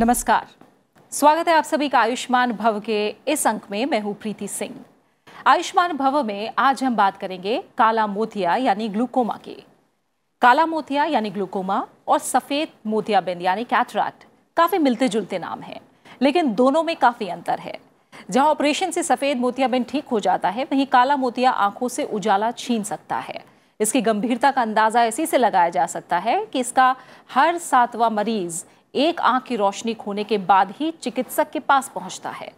नमस्कार स्वागत है आप सभी का आयुष्मान भव के इस अंक में मैं हूं प्रीति सिंह आयुष्मान भव में आज हम बात करेंगे काला मोतिया यानी ग्लूकोमा की काला मोतिया यानी ग्लूकोमा और सफ़ेद मोतियाबिंद यानी कैटराट काफ़ी मिलते जुलते नाम हैं लेकिन दोनों में काफ़ी अंतर है जहां ऑपरेशन से सफ़ेद मोतियाबिंद ठीक हो जाता है वहीं काला मोतिया आंखों से उजाला छीन सकता है इसकी गंभीरता का अंदाज़ा इसी से लगाया जा सकता है कि इसका हर सातवां मरीज़ एक आंख की रोशनी खोने के बाद ही चिकित्सक के पास पहुंचता है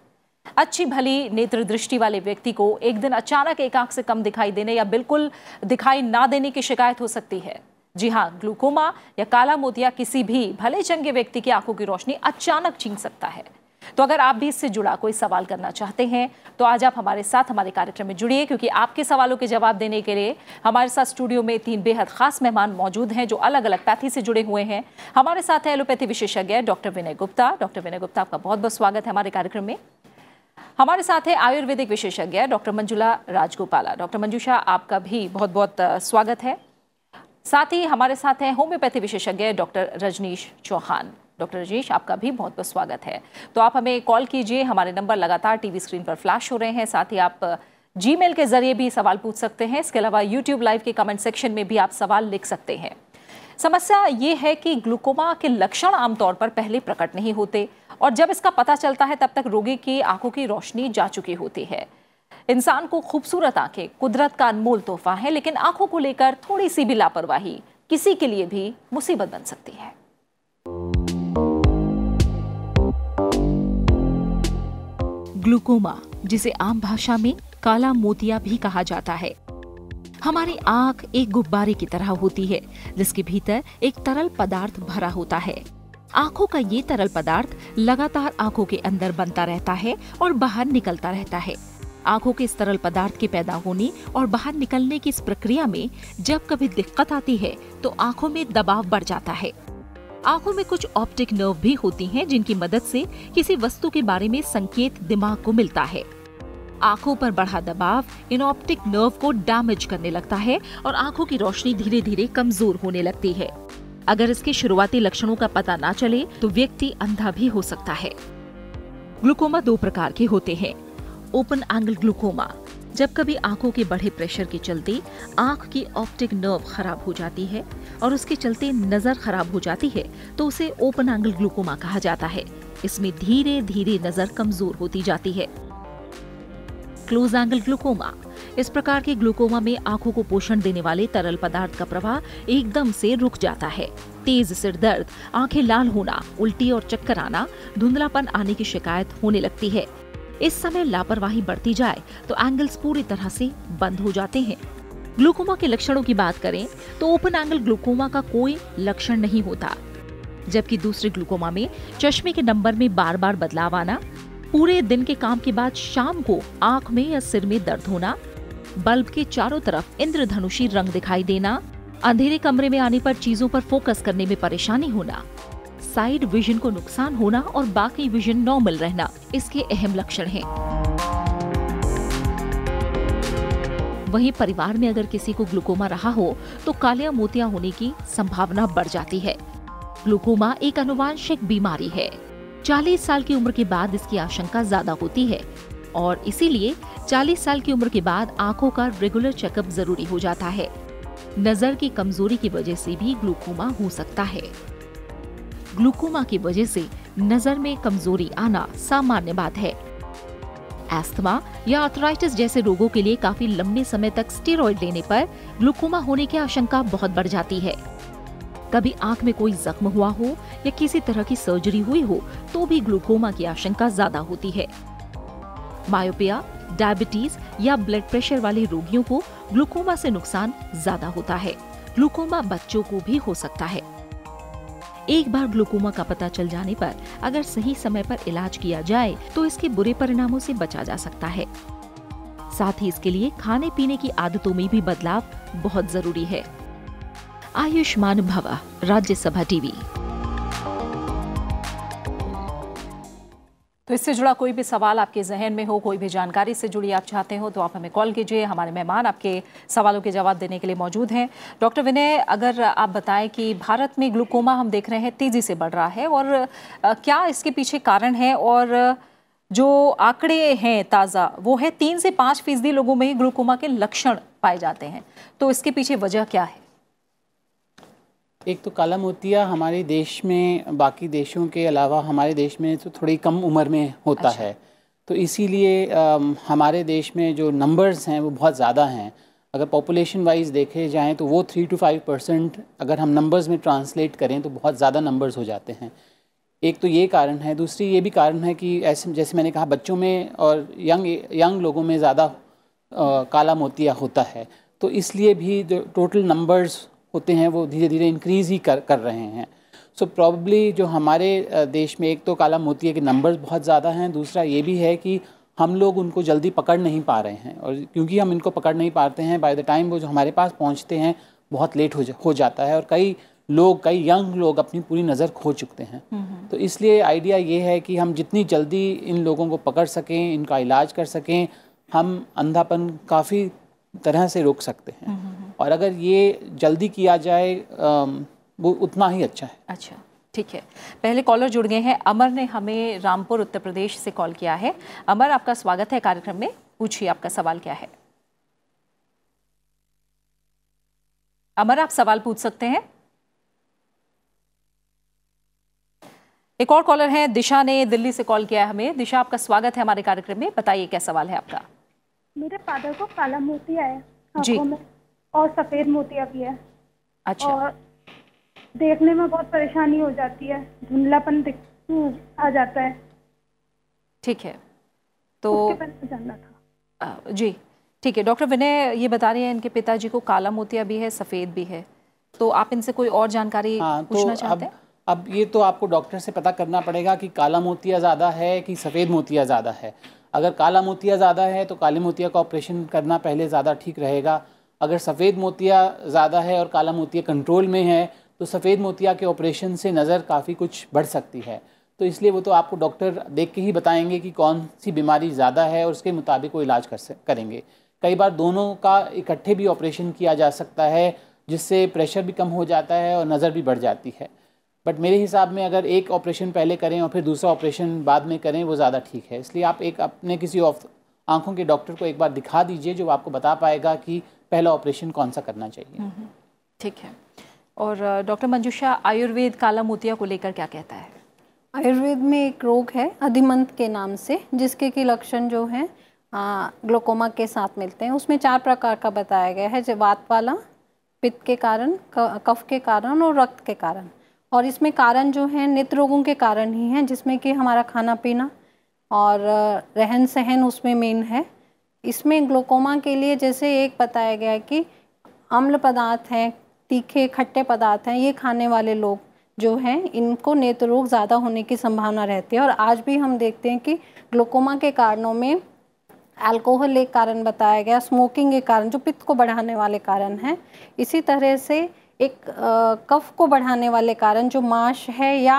अच्छी भली नेत्र दृष्टि वाले व्यक्ति को एक दिन अचानक एक आंख से कम दिखाई देने या बिल्कुल दिखाई ना देने की शिकायत हो सकती है जी हाँ ग्लूकोमा या काला मोतिया किसी भी भले चंगे व्यक्ति की आंखों की रोशनी अचानक छीन सकता है तो अगर आप भी इससे जुड़ा कोई सवाल करना चाहते हैं तो आज आप हमारे साथ हमारे कार्यक्रम में जुड़िए क्योंकि आपके सवालों के जवाब देने के लिए हमारे साथ स्टूडियो में तीन बेहद खास मेहमान मौजूद हैं जो अलग अलग पैथी से जुड़े हुए हैं हमारे साथ है एलोपैथी विशेषज्ञ डॉक्टर विनय गुप्ता डॉक्टर विनय गुप्ता आपका बहुत बहुत स्वागत है हमारे कार्यक्रम में हमारे साथ है आयुर्वेदिक विशेषज्ञ डॉक्टर मंजुला राजगोपाला डॉक्टर मंजूषा आपका भी बहुत बहुत स्वागत है साथ ही हमारे साथ हैं होम्योपैथी विशेषज्ञ डॉक्टर रजनीश चौहान डॉक्टर राजेश आपका भी बहुत बहुत स्वागत है तो आप हमें कॉल कीजिए हमारे नंबर लगातार टीवी स्क्रीन पर फ्लैश हो रहे हैं साथ ही आप जीमेल के जरिए भी सवाल पूछ सकते हैं इसके अलावा यूट्यूब लाइव के कमेंट सेक्शन में भी आप सवाल लिख सकते हैं समस्या ये है कि ग्लूकोमा के लक्षण आमतौर पर पहले प्रकट नहीं होते और जब इसका पता चलता है तब तक रोगी की आंखों की रोशनी जा चुकी होती है इंसान को खूबसूरत आंखें कुदरत का अनमोल तोहफा है लेकिन आंखों को लेकर थोड़ी सी भी लापरवाही किसी के लिए भी मुसीबत बन सकती है ग्लूकोमा जिसे आम भाषा में काला मोतिया भी कहा जाता है हमारी आंख एक गुब्बारे की तरह होती है जिसके भीतर एक तरल पदार्थ भरा होता है आंखों का ये तरल पदार्थ लगातार आंखों के अंदर बनता रहता है और बाहर निकलता रहता है आंखों के इस तरल पदार्थ के पैदा होने और बाहर निकलने की इस प्रक्रिया में जब कभी दिक्कत आती है तो आंखों में दबाव बढ़ जाता है आंखों में कुछ ऑप्टिक नर्व भी होती हैं जिनकी मदद से किसी वस्तु के बारे में संकेत दिमाग को मिलता है आंखों पर बढ़ा दबाव इन ऑप्टिक नर्व को डैमेज करने लगता है और आंखों की रोशनी धीरे धीरे कमजोर होने लगती है अगर इसके शुरुआती लक्षणों का पता ना चले तो व्यक्ति अंधा भी हो सकता है ग्लूकोमा दो प्रकार के होते हैं ओपन एंगल ग्लूकोमा जब कभी आंखों के बढ़े प्रेशर के चलते आंख की ऑप्टिक नर्व खराब हो जाती है और उसके चलते नजर खराब हो जाती है तो उसे ओपन एंगल ग्लूकोमा कहा जाता है इसमें धीरे धीरे नजर कमजोर होती जाती है क्लोज एंगल ग्लूकोमा इस प्रकार के ग्लूकोमा में आंखों को पोषण देने वाले तरल पदार्थ का प्रवाह एकदम से रुक जाता है तेज सिर दर्द आंखें लाल होना उल्टी और चक्कर आना धुंधलापन आने की शिकायत होने लगती है इस समय लापरवाही बढ़ती जाए तो एंगल्स पूरी तरह से बंद हो जाते हैं ग्लूकोमा के लक्षणों की बात करें तो ओपन एंगल ग्लूकोमा का कोई लक्षण नहीं होता जबकि दूसरे ग्लूकोमा में चश्मे के नंबर में बार बार बदलाव आना पूरे दिन के काम के बाद शाम को आंख में या सिर में दर्द होना बल्ब के चारों तरफ इंद्रधनुषी रंग दिखाई देना अंधेरे कमरे में आने पर चीजों पर फोकस करने में परेशानी होना साइड विजन को नुकसान होना और बाकी विजन नॉर्मल रहना इसके अहम लक्षण हैं। वहीं परिवार में अगर किसी को ग्लूकोमा रहा हो तो कालिया मोतिया होने की संभावना बढ़ जाती है ग्लूकोमा एक अनुवांशिक बीमारी है 40 साल की उम्र के बाद इसकी आशंका ज्यादा होती है और इसीलिए 40 साल की उम्र के बाद आंखों का रेगुलर चेकअप जरूरी हो जाता है नजर की कमजोरी की वजह से भी ग्लूकोमा हो सकता है ग्लूकोमा की वजह से नज़र में कमजोरी आना सामान्य बात है एस्थमा या आर्थराइटिस जैसे रोगों के लिए काफी लंबे समय तक स्टेरॉइड लेने पर ग्लूकोमा होने की आशंका बहुत बढ़ जाती है कभी आंख में कोई जख्म हुआ हो या किसी तरह की सर्जरी हुई हो तो भी ग्लूकोमा की आशंका ज्यादा होती है मायोपिया डायबिटीज या ब्लड प्रेशर वाले रोगियों को ग्लूकोमा से नुकसान ज्यादा होता है ग्लूकोमा बच्चों को भी हो सकता है एक बार ग्लूकोमा का पता चल जाने पर अगर सही समय पर इलाज किया जाए तो इसके बुरे परिणामों से बचा जा सकता है साथ ही इसके लिए खाने पीने की आदतों में भी बदलाव बहुत जरूरी है आयुष्मान भवा राज्यसभा टीवी तो इससे जुड़ा कोई भी सवाल आपके जहन में हो कोई भी जानकारी से जुड़ी आप चाहते हो तो आप हमें कॉल कीजिए हमारे मेहमान आपके सवालों के जवाब देने के लिए मौजूद हैं डॉक्टर विनय अगर आप बताएं कि भारत में ग्लूकोमा हम देख रहे हैं तेज़ी से बढ़ रहा है और क्या इसके पीछे कारण है और जो आंकड़े हैं ताज़ा वो है तीन से पाँच फीसदी लोगों में ही ग्लूकोमा के लक्षण पाए जाते हैं तो इसके पीछे वजह क्या है एक तो काला मोतिया हमारे देश में बाकी देशों के अलावा हमारे देश में तो थोड़ी कम उम्र में होता अच्छा। है तो इसीलिए हमारे देश में जो नंबर्स हैं वो बहुत ज़्यादा हैं अगर पॉपुलेशन वाइज देखे जाएँ तो वो थ्री टू फाइव परसेंट अगर हम नंबर्स में ट्रांसलेट करें तो बहुत ज़्यादा नंबर्स हो जाते हैं एक तो ये कारण है दूसरी ये भी कारण है कि ऐसे जैसे मैंने कहा बच्चों में और यंग यंग लोगों में ज़्यादा काला मोतिया होता है तो इसलिए भी जो टोटल नंबर्स होते हैं वो धीरे धीरे इंक्रीज़ ही कर कर रहे हैं सो so प्रॉब्ली जो हमारे देश में एक तो काला होती है कि नंबर्स बहुत ज़्यादा हैं दूसरा ये भी है कि हम लोग उनको जल्दी पकड़ नहीं पा रहे हैं और क्योंकि हम इनको पकड़ नहीं पाते हैं बाय द टाइम वो जो हमारे पास पहुँचते हैं बहुत लेट हो जा हो जाता है और कई लोग कई यंग लोग अपनी पूरी नज़र खो चुकते हैं हम्म, हम्म। तो इसलिए आइडिया ये है कि हम जितनी जल्दी इन लोगों को पकड़ सकें इनका इलाज कर सकें हम अंधापन काफ़ी तरह से रोक सकते हैं हम्म, और अगर ये जल्दी किया जाए वो उतना ही अच्छा है अच्छा ठीक है पहले कॉलर जुड़ गए हैं अमर ने हमें रामपुर उत्तर प्रदेश से कॉल किया है अमर आपका स्वागत है कार्यक्रम में पूछिए आपका सवाल क्या है अमर आप सवाल पूछ सकते हैं एक और कॉलर है दिशा ने दिल्ली से कॉल किया है हमें दिशा आपका स्वागत है हमारे कार्यक्रम में बताइए क्या सवाल है आपका मेरे फादर को काला मोती आया जी में और सफ़ेद मोतिया भी है अच्छा और देखने में बहुत परेशानी हो जाती है धुंधलापन आ जाता है ठीक है तो जानना था जी ठीक है डॉक्टर विनय ये बता रहे हैं इनके पिताजी को काला मोतिया भी है सफ़ेद भी है तो आप इनसे कोई और जानकारी हाँ, तो पूछना तो चाहते हैं अब ये तो आपको डॉक्टर से पता करना पड़ेगा कि काला मोतिया ज़्यादा है कि सफ़ेद मोतिया ज़्यादा है अगर काला मोतिया ज़्यादा है तो काले मोतिया का ऑपरेशन करना पहले ज़्यादा ठीक रहेगा अगर सफ़ेद मोतिया ज़्यादा है और काला मोतिया कंट्रोल में है तो सफ़ेद मोतिया के ऑपरेशन से नज़र काफ़ी कुछ बढ़ सकती है तो इसलिए वो तो आपको डॉक्टर देख के ही बताएंगे कि कौन सी बीमारी ज़्यादा है और उसके मुताबिक वो इलाज कर करेंगे कई बार दोनों का इकट्ठे भी ऑपरेशन किया जा सकता है जिससे प्रेशर भी कम हो जाता है और नज़र भी बढ़ जाती है बट मेरे हिसाब में अगर एक ऑपरेशन पहले करें और फिर दूसरा ऑपरेशन बाद में करें वो ज़्यादा ठीक है इसलिए आप एक अपने किसी आँखों के डॉक्टर को एक बार दिखा दीजिए जो आपको बता पाएगा कि पहला ऑपरेशन कौन सा करना चाहिए हम्म, हम्म, ठीक है और डॉक्टर मंजूषा आयुर्वेद काला मोतिया को लेकर क्या कहता है आयुर्वेद में एक रोग है अधिमंत के नाम से जिसके की लक्षण जो है ग्लोकोमा के साथ मिलते हैं उसमें चार प्रकार का बताया गया है जो वात वाला पित्त के कारण कफ के कारण और रक्त के कारण और इसमें कारण जो है नित्य रोगों के कारण ही हैं जिसमें कि हमारा खाना पीना और रहन सहन उसमें मेन है इसमें ग्लूकोमा के लिए जैसे एक बताया गया है कि अम्ल पदार्थ हैं तीखे खट्टे पदार्थ हैं ये खाने वाले लोग जो हैं इनको नेत्र रोग ज़्यादा होने की संभावना रहती है और आज भी हम देखते हैं कि ग्लोकोमा के कारणों में अल्कोहल एक कारण बताया गया स्मोकिंग एक कारण जो पित्त को बढ़ाने वाले कारण हैं इसी तरह से एक कफ को बढ़ाने वाले कारण जो माश है या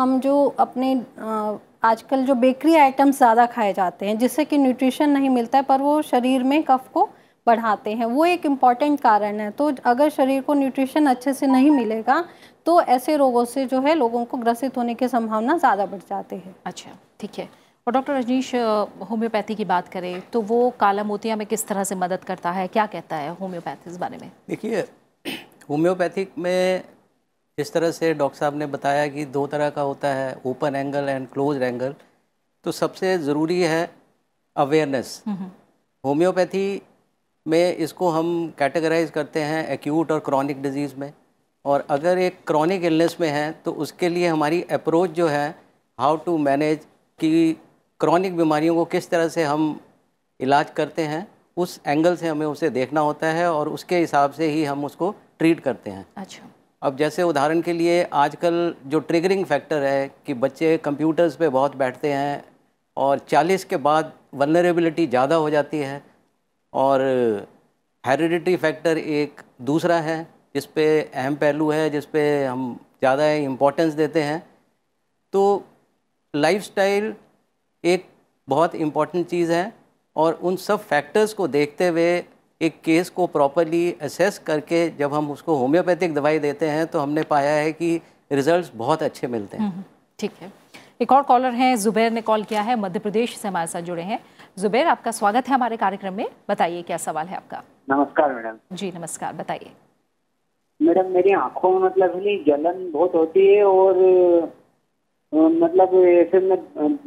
हम जो अपने आ, आजकल जो बेकरी आइटम्स ज़्यादा खाए जाते हैं जिससे कि न्यूट्रिशन नहीं मिलता है पर वो शरीर में कफ को बढ़ाते हैं वो एक इम्पॉर्टेंट कारण है तो अगर शरीर को न्यूट्रिशन अच्छे से नहीं मिलेगा तो ऐसे रोगों से जो है लोगों को ग्रसित होने की संभावना ज़्यादा बढ़ जाती है अच्छा ठीक है और डॉक्टर रजनीश होम्योपैथी की बात करें तो वो काला मोतिया में किस तरह से मदद करता है क्या कहता है होम्योपैथी इस बारे में देखिए होम्योपैथिक में जिस तरह से डॉक्टर साहब ने बताया कि दो तरह का होता है open angle and close angle तो सबसे ज़रूरी है अवेयरनेस होम्योपैथी में इसको हम कैटेगराइज करते हैं एक्यूट और क्रॉनिक डिजीज़ में और अगर एक क्रॉनिक इलनेस में है तो उसके लिए हमारी अप्रोच जो है हाउ टू मैनेज कि क्रॉनिक बीमारियों को किस तरह से हम इलाज करते हैं उस एंगल से हमें उसे देखना होता है और उसके हिसाब से ही हम उसको ट्रीट करते हैं अच्छा अब जैसे उदाहरण के लिए आजकल जो ट्रिगरिंग फैक्टर है कि बच्चे कंप्यूटर्स पे बहुत बैठते हैं और 40 के बाद वनरेबिलिटी ज़्यादा हो जाती है और हेरिडिटी फैक्टर एक दूसरा है जिस पे अहम पहलू है जिस पे हम ज़्यादा इम्पोर्टेंस देते हैं तो लाइफस्टाइल एक बहुत इम्पॉर्टेंट चीज़ है और उन सब फैक्टर्स को देखते हुए एक केस को प्रॉपरली असेस करके जब हम उसको होम्योपैथिक दवाई देते हैं तो हमने पाया है कि रिजल्ट्स बहुत अच्छे मिलते हैं हम्म, ठीक है एक और कॉलर हैं जुबैर ने कॉल किया है मध्य प्रदेश से हमारे साथ जुड़े हैं जुबैर आपका स्वागत है हमारे कार्यक्रम में बताइए क्या सवाल है आपका नमस्कार मैडम जी नमस्कार बताइए मैडम मेरी आंखों में मतलब जलन बहुत होती है और मतलब ऐसे में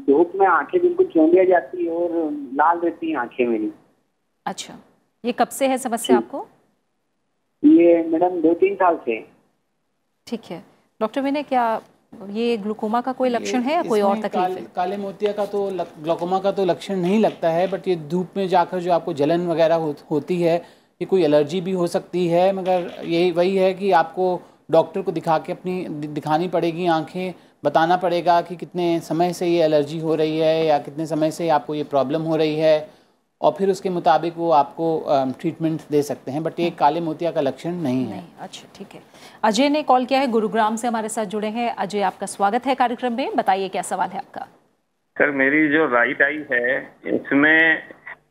धूप में आंखें बिल्कुल चौंधिया जाती है और लाल रहती है आंखें मेरी अच्छा ये कब से है समस्या आपको ये मैडम दो तीन साल से ठीक है डॉक्टर मैंने क्या ये ग्लूकोमा का कोई लक्षण है या कोई और तकलीफ काल, है काले मोतिया का तो ग्लूकोमा का तो लक्षण नहीं लगता है बट ये धूप में जाकर जो आपको जलन वगैरह हो, होती है ये कोई एलर्जी भी हो सकती है मगर यही वही है कि आपको डॉक्टर को दिखा के अपनी दिखानी पड़ेगी आंखें बताना पड़ेगा कि कितने समय से ये एलर्जी हो रही है या कितने समय से आपको ये प्रॉब्लम हो रही है और फिर उसके मुताबिक वो आपको ट्रीटमेंट दे सकते हैं बट ये हाँ। काले मोतिया का लक्षण नहीं है नहीं, अच्छा ठीक है अजय ने कॉल किया है गुरुग्राम से हमारे साथ जुड़े हैं अजय आपका स्वागत है कार्यक्रम में बताइए क्या सवाल है आपका सर मेरी जो राइट आई है इसमें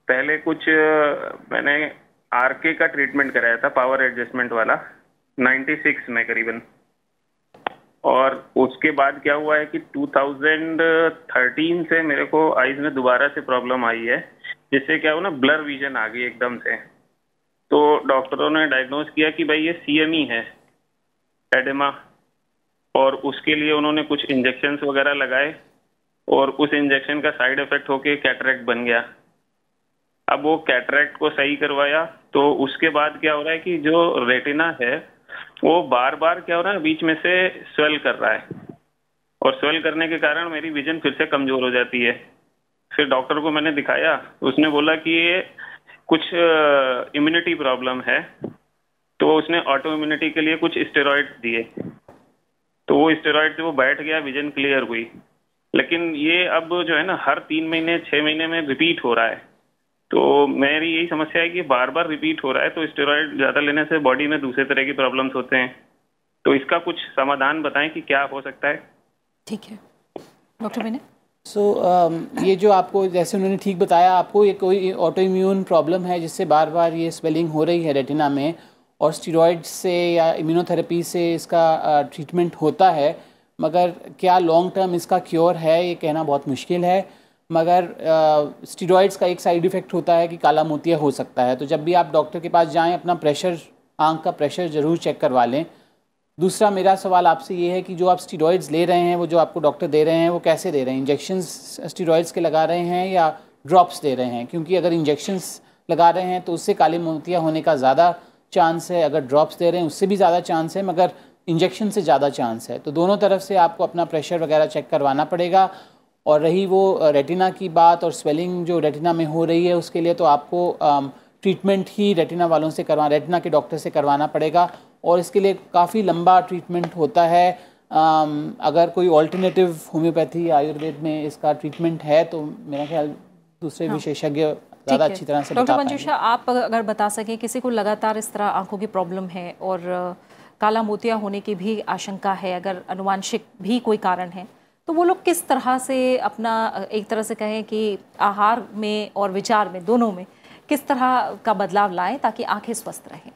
पहले कुछ मैंने आर का ट्रीटमेंट कराया था पावर एडजस्टमेंट वाला 96 में करीबन और उसके बाद क्या हुआ है कि 2013 से मेरे को आईज में दोबारा से प्रॉब्लम आई है जिससे क्या हो ना ब्लर विजन आ गई एकदम से तो डॉक्टरों ने डायग्नोज किया कि भाई ये सीएमई e है एडेमा और उसके लिए उन्होंने कुछ इंजेक्शन वगैरह लगाए और उस इंजेक्शन का साइड इफेक्ट होके कैटरेक्ट बन गया अब वो कैटरेक्ट को सही करवाया तो उसके बाद क्या हो रहा है कि जो रेटिना है वो बार बार क्या हो रहा है बीच में से स्वेल कर रहा है और स्वेल करने के कारण मेरी विजन फिर से कमजोर हो जाती है फिर डॉक्टर को मैंने दिखाया उसने बोला कि ये कुछ इम्यूनिटी प्रॉब्लम है तो उसने ऑटो इम्यूनिटी के लिए कुछ स्टेरॉइड दिए तो वो स्टेरॉइड से वो बैठ गया विजन क्लियर हुई लेकिन ये अब जो है ना हर तीन महीने छः महीने में रिपीट हो रहा है तो मेरी यही समस्या है कि बार बार रिपीट हो रहा है तो स्टेरॉयड ज़्यादा लेने से बॉडी में दूसरे तरह की प्रॉब्लम्स होते हैं तो इसका कुछ समाधान बताएं कि क्या हो सकता है ठीक है डॉक्टर मैंने सो so, um, ये जो आपको जैसे उन्होंने ठीक बताया आपको ये कोई ऑटो इम्यून प्रॉब्लम है जिससे बार बार ये स्वेलिंग हो रही है रेटिना में और स्टीरॉयड से या इम्यूनोथेरेपी से इसका ट्रीटमेंट होता है मगर क्या लॉन्ग टर्म इसका क्योर है ये कहना बहुत मुश्किल है मगर स्टीरॉयड्स का एक साइड इफ़ेक्ट होता है कि काला मोतिया हो सकता है तो जब भी आप डॉक्टर के पास जाएं अपना प्रेशर आँख का प्रेशर ज़रूर चेक करवा लें दूसरा मेरा सवाल आपसे ये है कि जो आप स्टीरॉइड्स ले रहे हैं वो जो आपको डॉक्टर दे रहे हैं वो कैसे दे रहे हैं इंजेक्शन स्टीरॉयड्स के लगा रहे हैं या ड्रॉप्स दे रहे हैं क्योंकि अगर इंजेक्शन्स लगा रहे हैं तो उससे काली मोतिया होने का ज़्यादा चांस है अगर ड्रॉप्स दे रहे हैं उससे भी ज़्यादा चांस है मगर इंजेक्शन से ज़्यादा चांस है तो दोनों तरफ से आपको अपना प्रेशर वगैरह चेक करवाना पड़ेगा और रही वो रेटिना की बात और स्वेलिंग जो रेटिना में हो रही है उसके लिए तो आपको ट्रीटमेंट ही रेटिना वालों से करवा रेटिना के डॉक्टर से करवाना पड़ेगा और इसके लिए काफ़ी लंबा ट्रीटमेंट होता है अगर कोई ऑल्टरनेटिव होम्योपैथी आयुर्वेद में इसका ट्रीटमेंट है तो मेरा ख्याल दूसरे हाँ। विशेषज्ञ ज़्यादा अच्छी तरह से डॉक्टर मंजूषा आप अगर बता सकें किसी को लगातार इस तरह आंखों की प्रॉब्लम है और काला मोतिया होने की भी आशंका है अगर अनुवांशिक भी कोई कारण है तो वो लोग किस तरह से अपना एक तरह से कहें कि आहार में और विचार में दोनों में किस तरह का बदलाव लाएं ताकि आंखें स्वस्थ रहें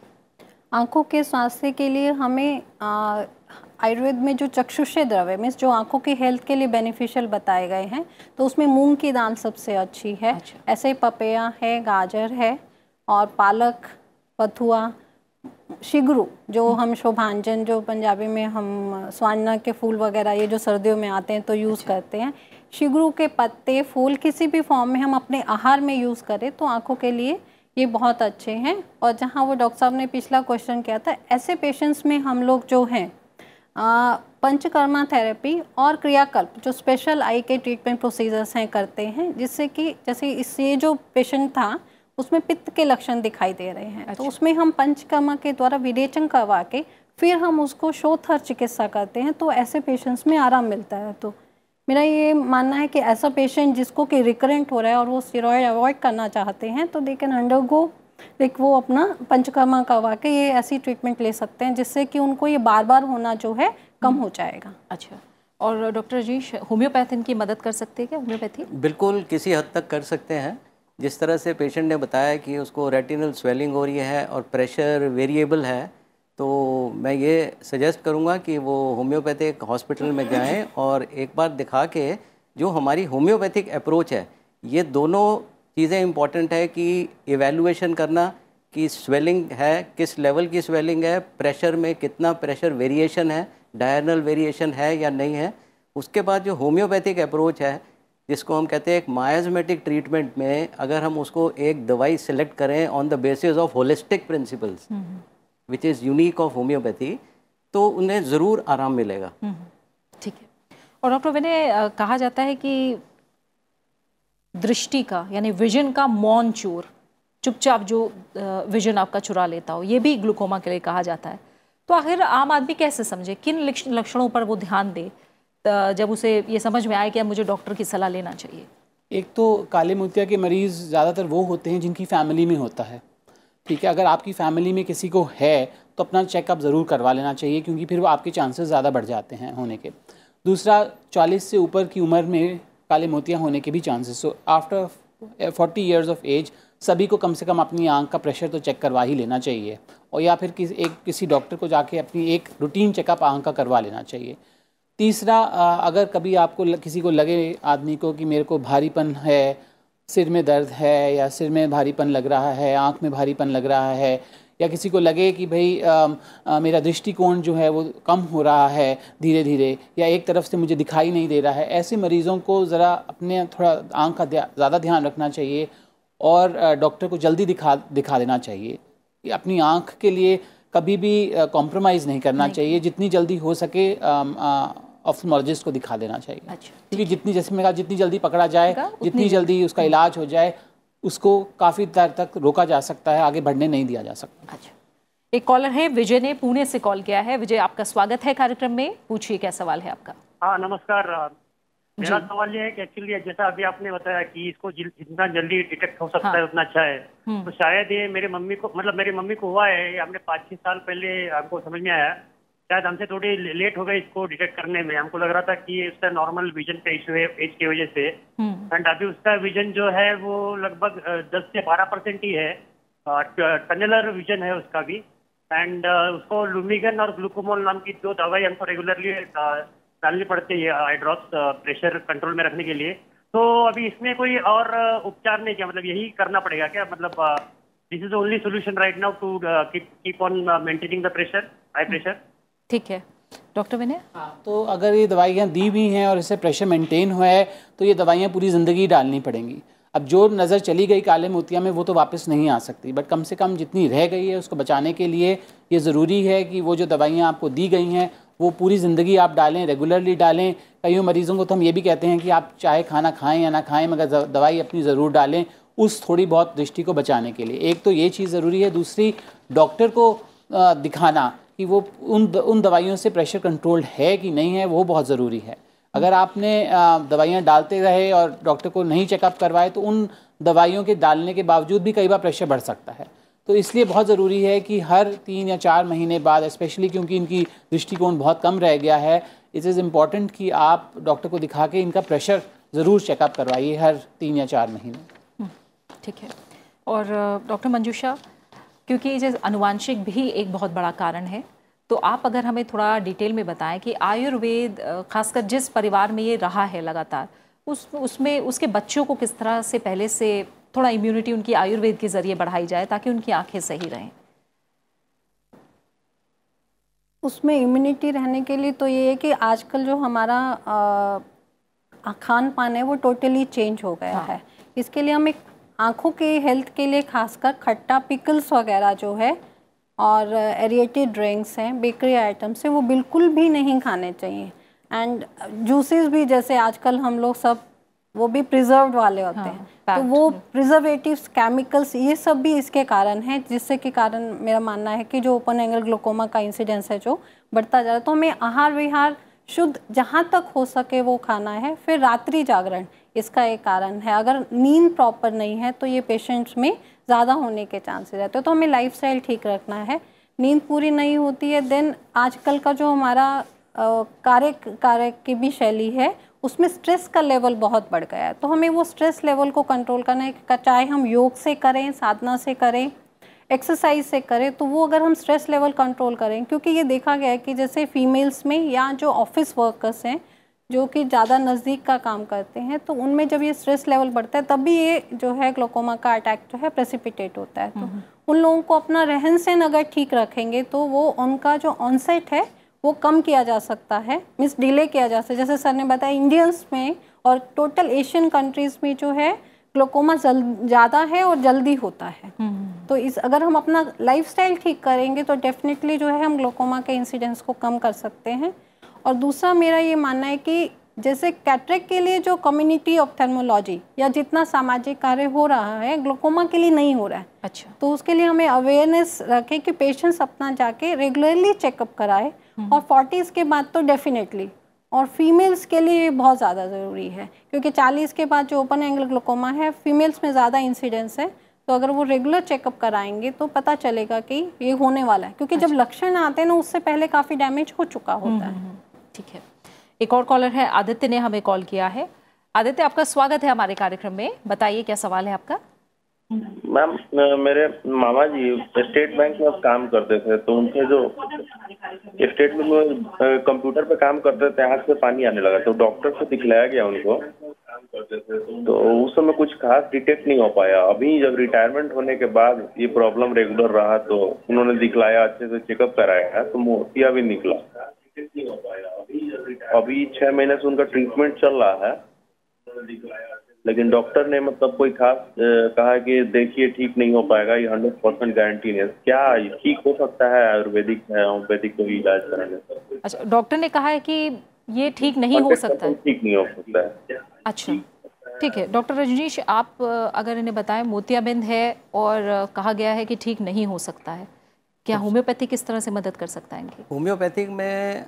आँखों के स्वास्थ्य के लिए हमें आयुर्वेद में जो चक्षुषे द्रव्य मीन्स जो आँखों की हेल्थ के लिए बेनिफिशियल बताए गए हैं तो उसमें मूंग की दाल सबसे अच्छी है अच्छा। ऐसे पपेया है गाजर है और पालक पथुआ शिगरू जो हम्म। हम शोभांजन जो पंजाबी में हम स्वाना के फूल वगैरह ये जो सर्दियों में आते हैं तो यूज़ अच्छा। करते हैं शिगरू के पत्ते फूल किसी भी फॉर्म में हम अपने आहार में यूज़ करें तो आँखों के लिए ये बहुत अच्छे हैं और जहाँ वो डॉक्टर साहब ने पिछला क्वेश्चन किया था ऐसे पेशेंट्स में हम लोग जो हैं पंचकर्मा थेरेपी और क्रियाकल्प जो स्पेशल आई के ट्रीटमेंट प्रोसीजर्स हैं करते हैं जिससे कि जैसे इस ये जो पेशेंट था उसमें पित्त के लक्षण दिखाई दे रहे हैं तो अच्छा। तो उसमें हम पंचकर्मा के द्वारा विरेचन करवा के फिर हम उसको शोथर चिकित्सा करते हैं तो ऐसे पेशेंट्स में आराम मिलता है तो मेरा ये मानना है कि ऐसा पेशेंट जिसको कि रिकरेंट हो रहा है और वो स्टेरॉयड अवॉइड करना चाहते हैं तो they can undergo like वो अपना पंचकर्मा का के ये ऐसी ट्रीटमेंट ले सकते हैं जिससे कि उनको ये बार बार होना जो है कम हो जाएगा अच्छा और डॉक्टर जी होम्योपैथ इनकी मदद कर सकते हैं क्या होम्योपैथी बिल्कुल किसी हद तक कर सकते हैं जिस तरह से पेशेंट ने बताया कि उसको रेटिनल स्वेलिंग हो रही है और प्रेशर वेरिएबल है तो मैं ये सजेस्ट करूँगा कि वो होम्योपैथिक हॉस्पिटल में जाएँ और एक बार दिखा के जो हमारी होम्योपैथिक अप्रोच है ये दोनों चीज़ें इम्पॉर्टेंट है कि इवेलुएशन करना कि स्वेलिंग है किस लेवल की स्वेलिंग है प्रेशर में कितना प्रेशर वेरिएशन है डायरनल वेरिएशन है या नहीं है उसके बाद जो होम्योपैथिक अप्रोच है जिसको हम कहते हैं एक मायाजमेटिक ट्रीटमेंट में अगर हम उसको एक दवाई सेलेक्ट करें on the basis of holistic principles which is unique of homeopathy तो उन्हें ज़रूर आराम मिलेगा हम्म, ठीक है और डॉक्टर विनय कहा जाता है कि दृष्टि का यानी विजन का मौन चोर चुपचाप जो विजन आपका चुरा लेता हो ये भी ग्लूकोमा के लिए कहा जाता है तो आखिर आम आदमी कैसे समझे किन लक्षणों पर वो ध्यान दे जब उसे ये समझ में आए कि मुझे डॉक्टर की सलाह लेना चाहिए एक तो काले मोतिया के मरीज़ ज़्यादातर वो होते हैं जिनकी फैमिली में होता है ठीक है अगर आपकी फैमिली में किसी को है तो अपना चेकअप ज़रूर करवा लेना चाहिए क्योंकि फिर वो आपके चांसेस ज़्यादा बढ़ जाते हैं होने के दूसरा चालीस से ऊपर की उम्र में काले मोतियाँ होने के भी chances so after forty years of age सभी को कम से कम अपनी आंख का प्रेशर तो चेक करवा ही लेना चाहिए और या फिर किस एक किसी डॉक्टर को जाके अपनी एक रूटीन चेकअप आंख का करवा लेना चाहिए तीसरा अगर कभी आपको किसी को लगे आदमी को कि मेरे को भारीपन है सिर में दर्द है या सिर में भारीपन लग रहा है आँख में भारीपन लग रहा है या किसी को लगे कि भाई आ, आ, मेरा दृष्टिकोण जो है वो कम हो रहा है धीरे धीरे या एक तरफ से मुझे दिखाई नहीं दे रहा है ऐसे मरीज़ों को ज़रा अपने थोड़ा आँख का ज़्यादा ध्यान रखना चाहिए और डॉक्टर को जल्दी दिखा दिखा देना चाहिए अपनी आँख के लिए कभी भी कॉम्प्रोमाइज़ नहीं करना नहीं। चाहिए जितनी जल्दी हो सके आ, आ, ऑफ्थमोलॉजिस्ट को दिखा देना चाहिए अच्छा, क्योंकि जितनी जैसे मैंने कहा जितनी जल्दी पकड़ा जाए जितनी जल्दी उसका इलाज हो जाए उसको काफ़ी देर तक रोका जा सकता है आगे बढ़ने नहीं दिया जा सकता अच्छा एक कॉलर है विजय ने पुणे से कॉल किया है विजय आपका स्वागत है कार्यक्रम में पूछिए क्या सवाल है आपका हाँ नमस्कार मेरा सवाल ये है कि एक्चुअली जैसा अभी आपने बताया कि इसको जितना जल्दी डिटेक्ट हो सकता हाँ। है उतना अच्छा है हम्म। तो शायद ये मेरे मम्मी को मतलब मेरी मम्मी को हुआ है हमने पाँच छह साल पहले आपको समझ में आया शायद हमसे थोड़ी लेट हो गई इसको डिटेक्ट करने में हमको लग रहा था कि उसका नॉर्मल विजन का इश्यू है एज की वजह से एंड हम्म। अभी उसका विजन जो है वो लगभग दस से बारह परसेंट ही है टनलर विजन है उसका भी एंड उसको लुमिगन और ग्लूकोमोल नाम की दो दवाई हमको रेगुलरली डालनी पड़ती है आई ड्रॉप्स प्रेशर कंट्रोल में रखने के लिए तो अभी इसमें कोई और उपचार नहीं किया मतलब यही करना पड़ेगा क्या मतलब this is only solution right now to keep on maintaining the pressure high pressure ठीक है डॉक्टर विनय हाँ, तो अगर ये दवाइयाँ दी भी हैं और इससे प्रेशर मेंटेन हुआ है तो ये दवाइयाँ पूरी ज़िंदगी डालनी पड़ेंगी अब जो नज़र चली गई काले मोतिया में वो तो वापस नहीं आ सकती बट कम से कम जितनी रह गई है उसको बचाने के लिए ये ज़रूरी है कि वो जो दवाइयाँ आपको दी गई हैं वो पूरी ज़िंदगी आप डालें रेगुलरली डालें कई मरीज़ों को तो हम ये भी कहते हैं कि आप चाहे खाना खाएं या ना खाएं मगर दवाई अपनी ज़रूर डालें उस थोड़ी बहुत दृष्टि को बचाने के लिए एक तो ये चीज़ ज़रूरी है दूसरी डॉक्टर को दिखाना कि वो उन उन दवाइयों से प्रेशर कंट्रोल्ड है कि नहीं है वो बहुत ज़रूरी है अगर आपने दवाइयाँ डालते रहे और डॉक्टर को नहीं चेकअप करवाए तो उन दवाइयों के डालने के बावजूद भी कई बार प्रेशर बढ़ सकता है तो इसलिए बहुत ज़रूरी है कि हर तीन या चार महीने बाद स्पेशली क्योंकि इनकी दृष्टिकोण बहुत कम रह गया है इट इज़ इम्पॉर्टेंट कि आप डॉक्टर को दिखा के इनका प्रेशर ज़रूर चेकअप करवाइए हर तीन या चार महीने हम्म, ठीक है और डॉक्टर मंजूषा क्योंकि ये अनुवांशिक भी एक बहुत बड़ा कारण है तो आप अगर हमें थोड़ा डिटेल में बताएं कि आयुर्वेद खासकर जिस परिवार में ये रहा है लगातार उस उसमें उसके बच्चों को किस तरह से पहले से थोड़ा इम्यूनिटी उनकी आयुर्वेद के ज़रिए बढ़ाई जाए ताकि उनकी आंखें सही रहें उसमें इम्यूनिटी रहने के लिए तो ये है कि आजकल जो हमारा खान पान है वो टोटली चेंज हो गया हाँ। है इसके लिए हम एक आँखों के हेल्थ के लिए खासकर खट्टा पिकल्स वगैरह जो है और एरिएटेड ड्रिंक्स हैं बेकरी आइटम्स हैं वो बिल्कुल भी नहीं खाने चाहिए एंड जूसेस भी जैसे आजकल हम लोग सब वो भी प्रिजर्व वाले होते हाँ, हैं तो वो प्रिजर्वेटिव्स केमिकल्स ये सब भी इसके कारण है जिससे के कारण मेरा मानना है कि जो ओपन एंगल ग्लोकोमा का इंसिडेंस है जो बढ़ता जा रहा है तो हमें आहार विहार शुद्ध जहाँ तक हो सके वो खाना है फिर रात्रि जागरण इसका एक कारण है अगर नींद प्रॉपर नहीं है तो ये पेशेंट्स में ज़्यादा होने के चांसेस रहते हैं तो हमें लाइफ ठीक रखना है नींद पूरी नहीं होती है देन आजकल का जो हमारा कार्य कार्य की भी शैली है उसमें स्ट्रेस का लेवल बहुत बढ़ गया है तो हमें वो स्ट्रेस लेवल को कंट्रोल करना है चाहे हम योग से करें साधना से करें एक्सरसाइज से करें तो वो अगर हम स्ट्रेस लेवल कंट्रोल करें क्योंकि ये देखा गया है कि जैसे फीमेल्स में या जो ऑफिस वर्कर्स हैं जो कि ज़्यादा नज़दीक का काम करते हैं तो उनमें जब ये स्ट्रेस लेवल बढ़ता है तब भी ये जो है ग्लोकोमा का अटैक जो है प्रेसिपिटेट होता है तो उन लोगों को अपना रहन सहन अगर ठीक रखेंगे तो वो उनका जो ऑनसेट है वो कम किया जा सकता है मिस डिले किया जा सकता है जैसे सर ने बताया इंडियंस में और टोटल एशियन कंट्रीज़ में जो है ग्लोकोमा ज़्यादा है और जल्दी होता है तो इस अगर हम अपना लाइफस्टाइल ठीक करेंगे तो डेफिनेटली जो है हम ग्लोकोमा के इंसिडेंस को कम कर सकते हैं और दूसरा मेरा ये मानना है कि जैसे कैटरेक के लिए जो कम्युनिटी ऑफ थर्मोलॉजी या जितना सामाजिक कार्य हो रहा है ग्लोकोमा के लिए नहीं हो रहा है अच्छा तो उसके लिए हमें अवेयरनेस रखें कि पेशेंट्स अपना जाके रेगुलरली चेकअप कराए और फोर्टीज़ के बाद तो डेफिनेटली और फीमेल्स के लिए बहुत ज़्यादा ज़रूरी है क्योंकि चालीस के बाद जो ओपन एंगल ग्लोकोमा है फीमेल्स में ज़्यादा इंसिडेंस है तो अगर वो रेगुलर चेकअप कराएंगे तो पता चलेगा कि ये होने वाला है क्योंकि अच्छा। जब लक्षण आते हैं ना उससे पहले काफ़ी डैमेज हो चुका होता है हम्म, हम्म, हम्म। ठीक है एक और कॉलर है आदित्य ने हमें कॉल किया है आदित्य आपका स्वागत है हमारे कार्यक्रम में बताइए क्या सवाल है आपका मैम मेरे मामा जी स्टेट बैंक में काम करते थे तो उनके जो स्टेट बैंक में कंप्यूटर पे काम करते थे आँख से पानी आने लगा तो डॉक्टर से दिखलाया गया उनको तो उस समय कुछ खास डिटेक्ट नहीं हो पाया अभी जब रिटायरमेंट होने के बाद ये प्रॉब्लम रेगुलर रहा तो उन्होंने दिखलाया अच्छे से चेकअप कराया तो मोतिया भी निकला अभी छह महीने से उनका ट्रीटमेंट चल रहा है लेकिन डॉक्टर ने मतलब कोई खास कहा कि देखिए ठीक नहीं हो पाएगा ये हंड्रेड परसेंट गारंटी नहीं है क्या ठीक हो सकता है आयुर्वेदिक है होम्योपैथिक को इलाज कराने अच्छा डॉक्टर ने कहा है कि ये ठीक नहीं हो सकता है ठीक नहीं हो सकता है अच्छा ठीक है डॉक्टर रजनीश आप अगर इन्हें बताएं मोतियाबिंद है और कहा गया है कि ठीक नहीं हो सकता है क्या अच्छा। होम्योपैथी किस तरह से मदद कर सकता है होम्योपैथिक में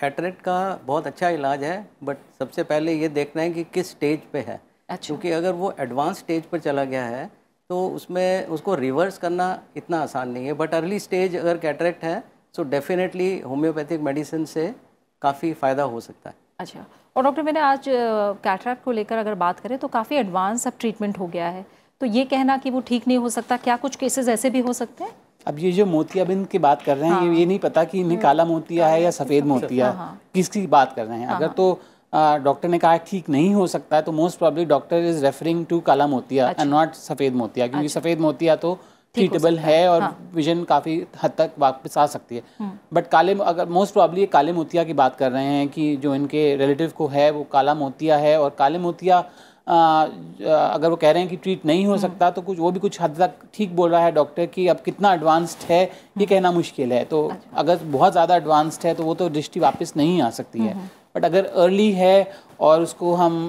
कैटरेट का बहुत अच्छा इलाज है बट सबसे पहले ये देखना है कि किस स्टेज पे है अच्छा। क्योंकि अगर वो एडवांस स्टेज पर चला गया है तो उसमें उसको रिवर्स करना इतना आसान नहीं है बट अर्ली स्टेज अगर कैटरेक्ट है सो डेफिनेटली होम्योपैथिक मेडिसिन से काफ़ी फ़ायदा हो सकता है अच्छा और डॉक्टर मैंने आज कैटरेक्ट को लेकर अगर बात करें तो काफ़ी एडवांस अब ट्रीटमेंट हो गया है तो ये कहना कि वो ठीक नहीं हो सकता क्या कुछ केसेस ऐसे भी हो सकते हैं अब ये जो मोतियाबिंद की बात कर रहे हैं हाँ। ये नहीं पता कि इन्हें काला मोतिया है या सफ़ेद अच्छा। मोतिया हाँ, हाँ। किसकी बात कर रहे हैं हाँ, अगर हाँ। तो डॉक्टर ने कहा ठीक नहीं हो सकता है तो most probably doctor is referring to काला मोतिया एंड नॉट सफ़ेद मोतिया क्योंकि अच्छा। सफ़ेद मोतिया तो ट्रीटेबल है और हाँ। विजन काफ़ी हद तक वापस आ सकती है बट हम्म। काले अगर मोस्ट प्रॉब्ली काले मोतिया की बात कर रहे हैं कि जो इनके रिलेटिव को है वो काला मोतिया है और काले मोतिया अगर वो कह रहे हैं कि ट्रीट नहीं हो हम्म। सकता तो कुछ वो भी कुछ हद तक ठीक बोल रहा है डॉक्टर कि अब कितना एडवांस्ड है ये हम्म। कहना मुश्किल है तो अच्छा। अगर बहुत ज़्यादा एडवांस्ड है तो वो तो दृष्टि वापस नहीं आ सकती है हम्म। बट अगर अर्ली है और उसको हम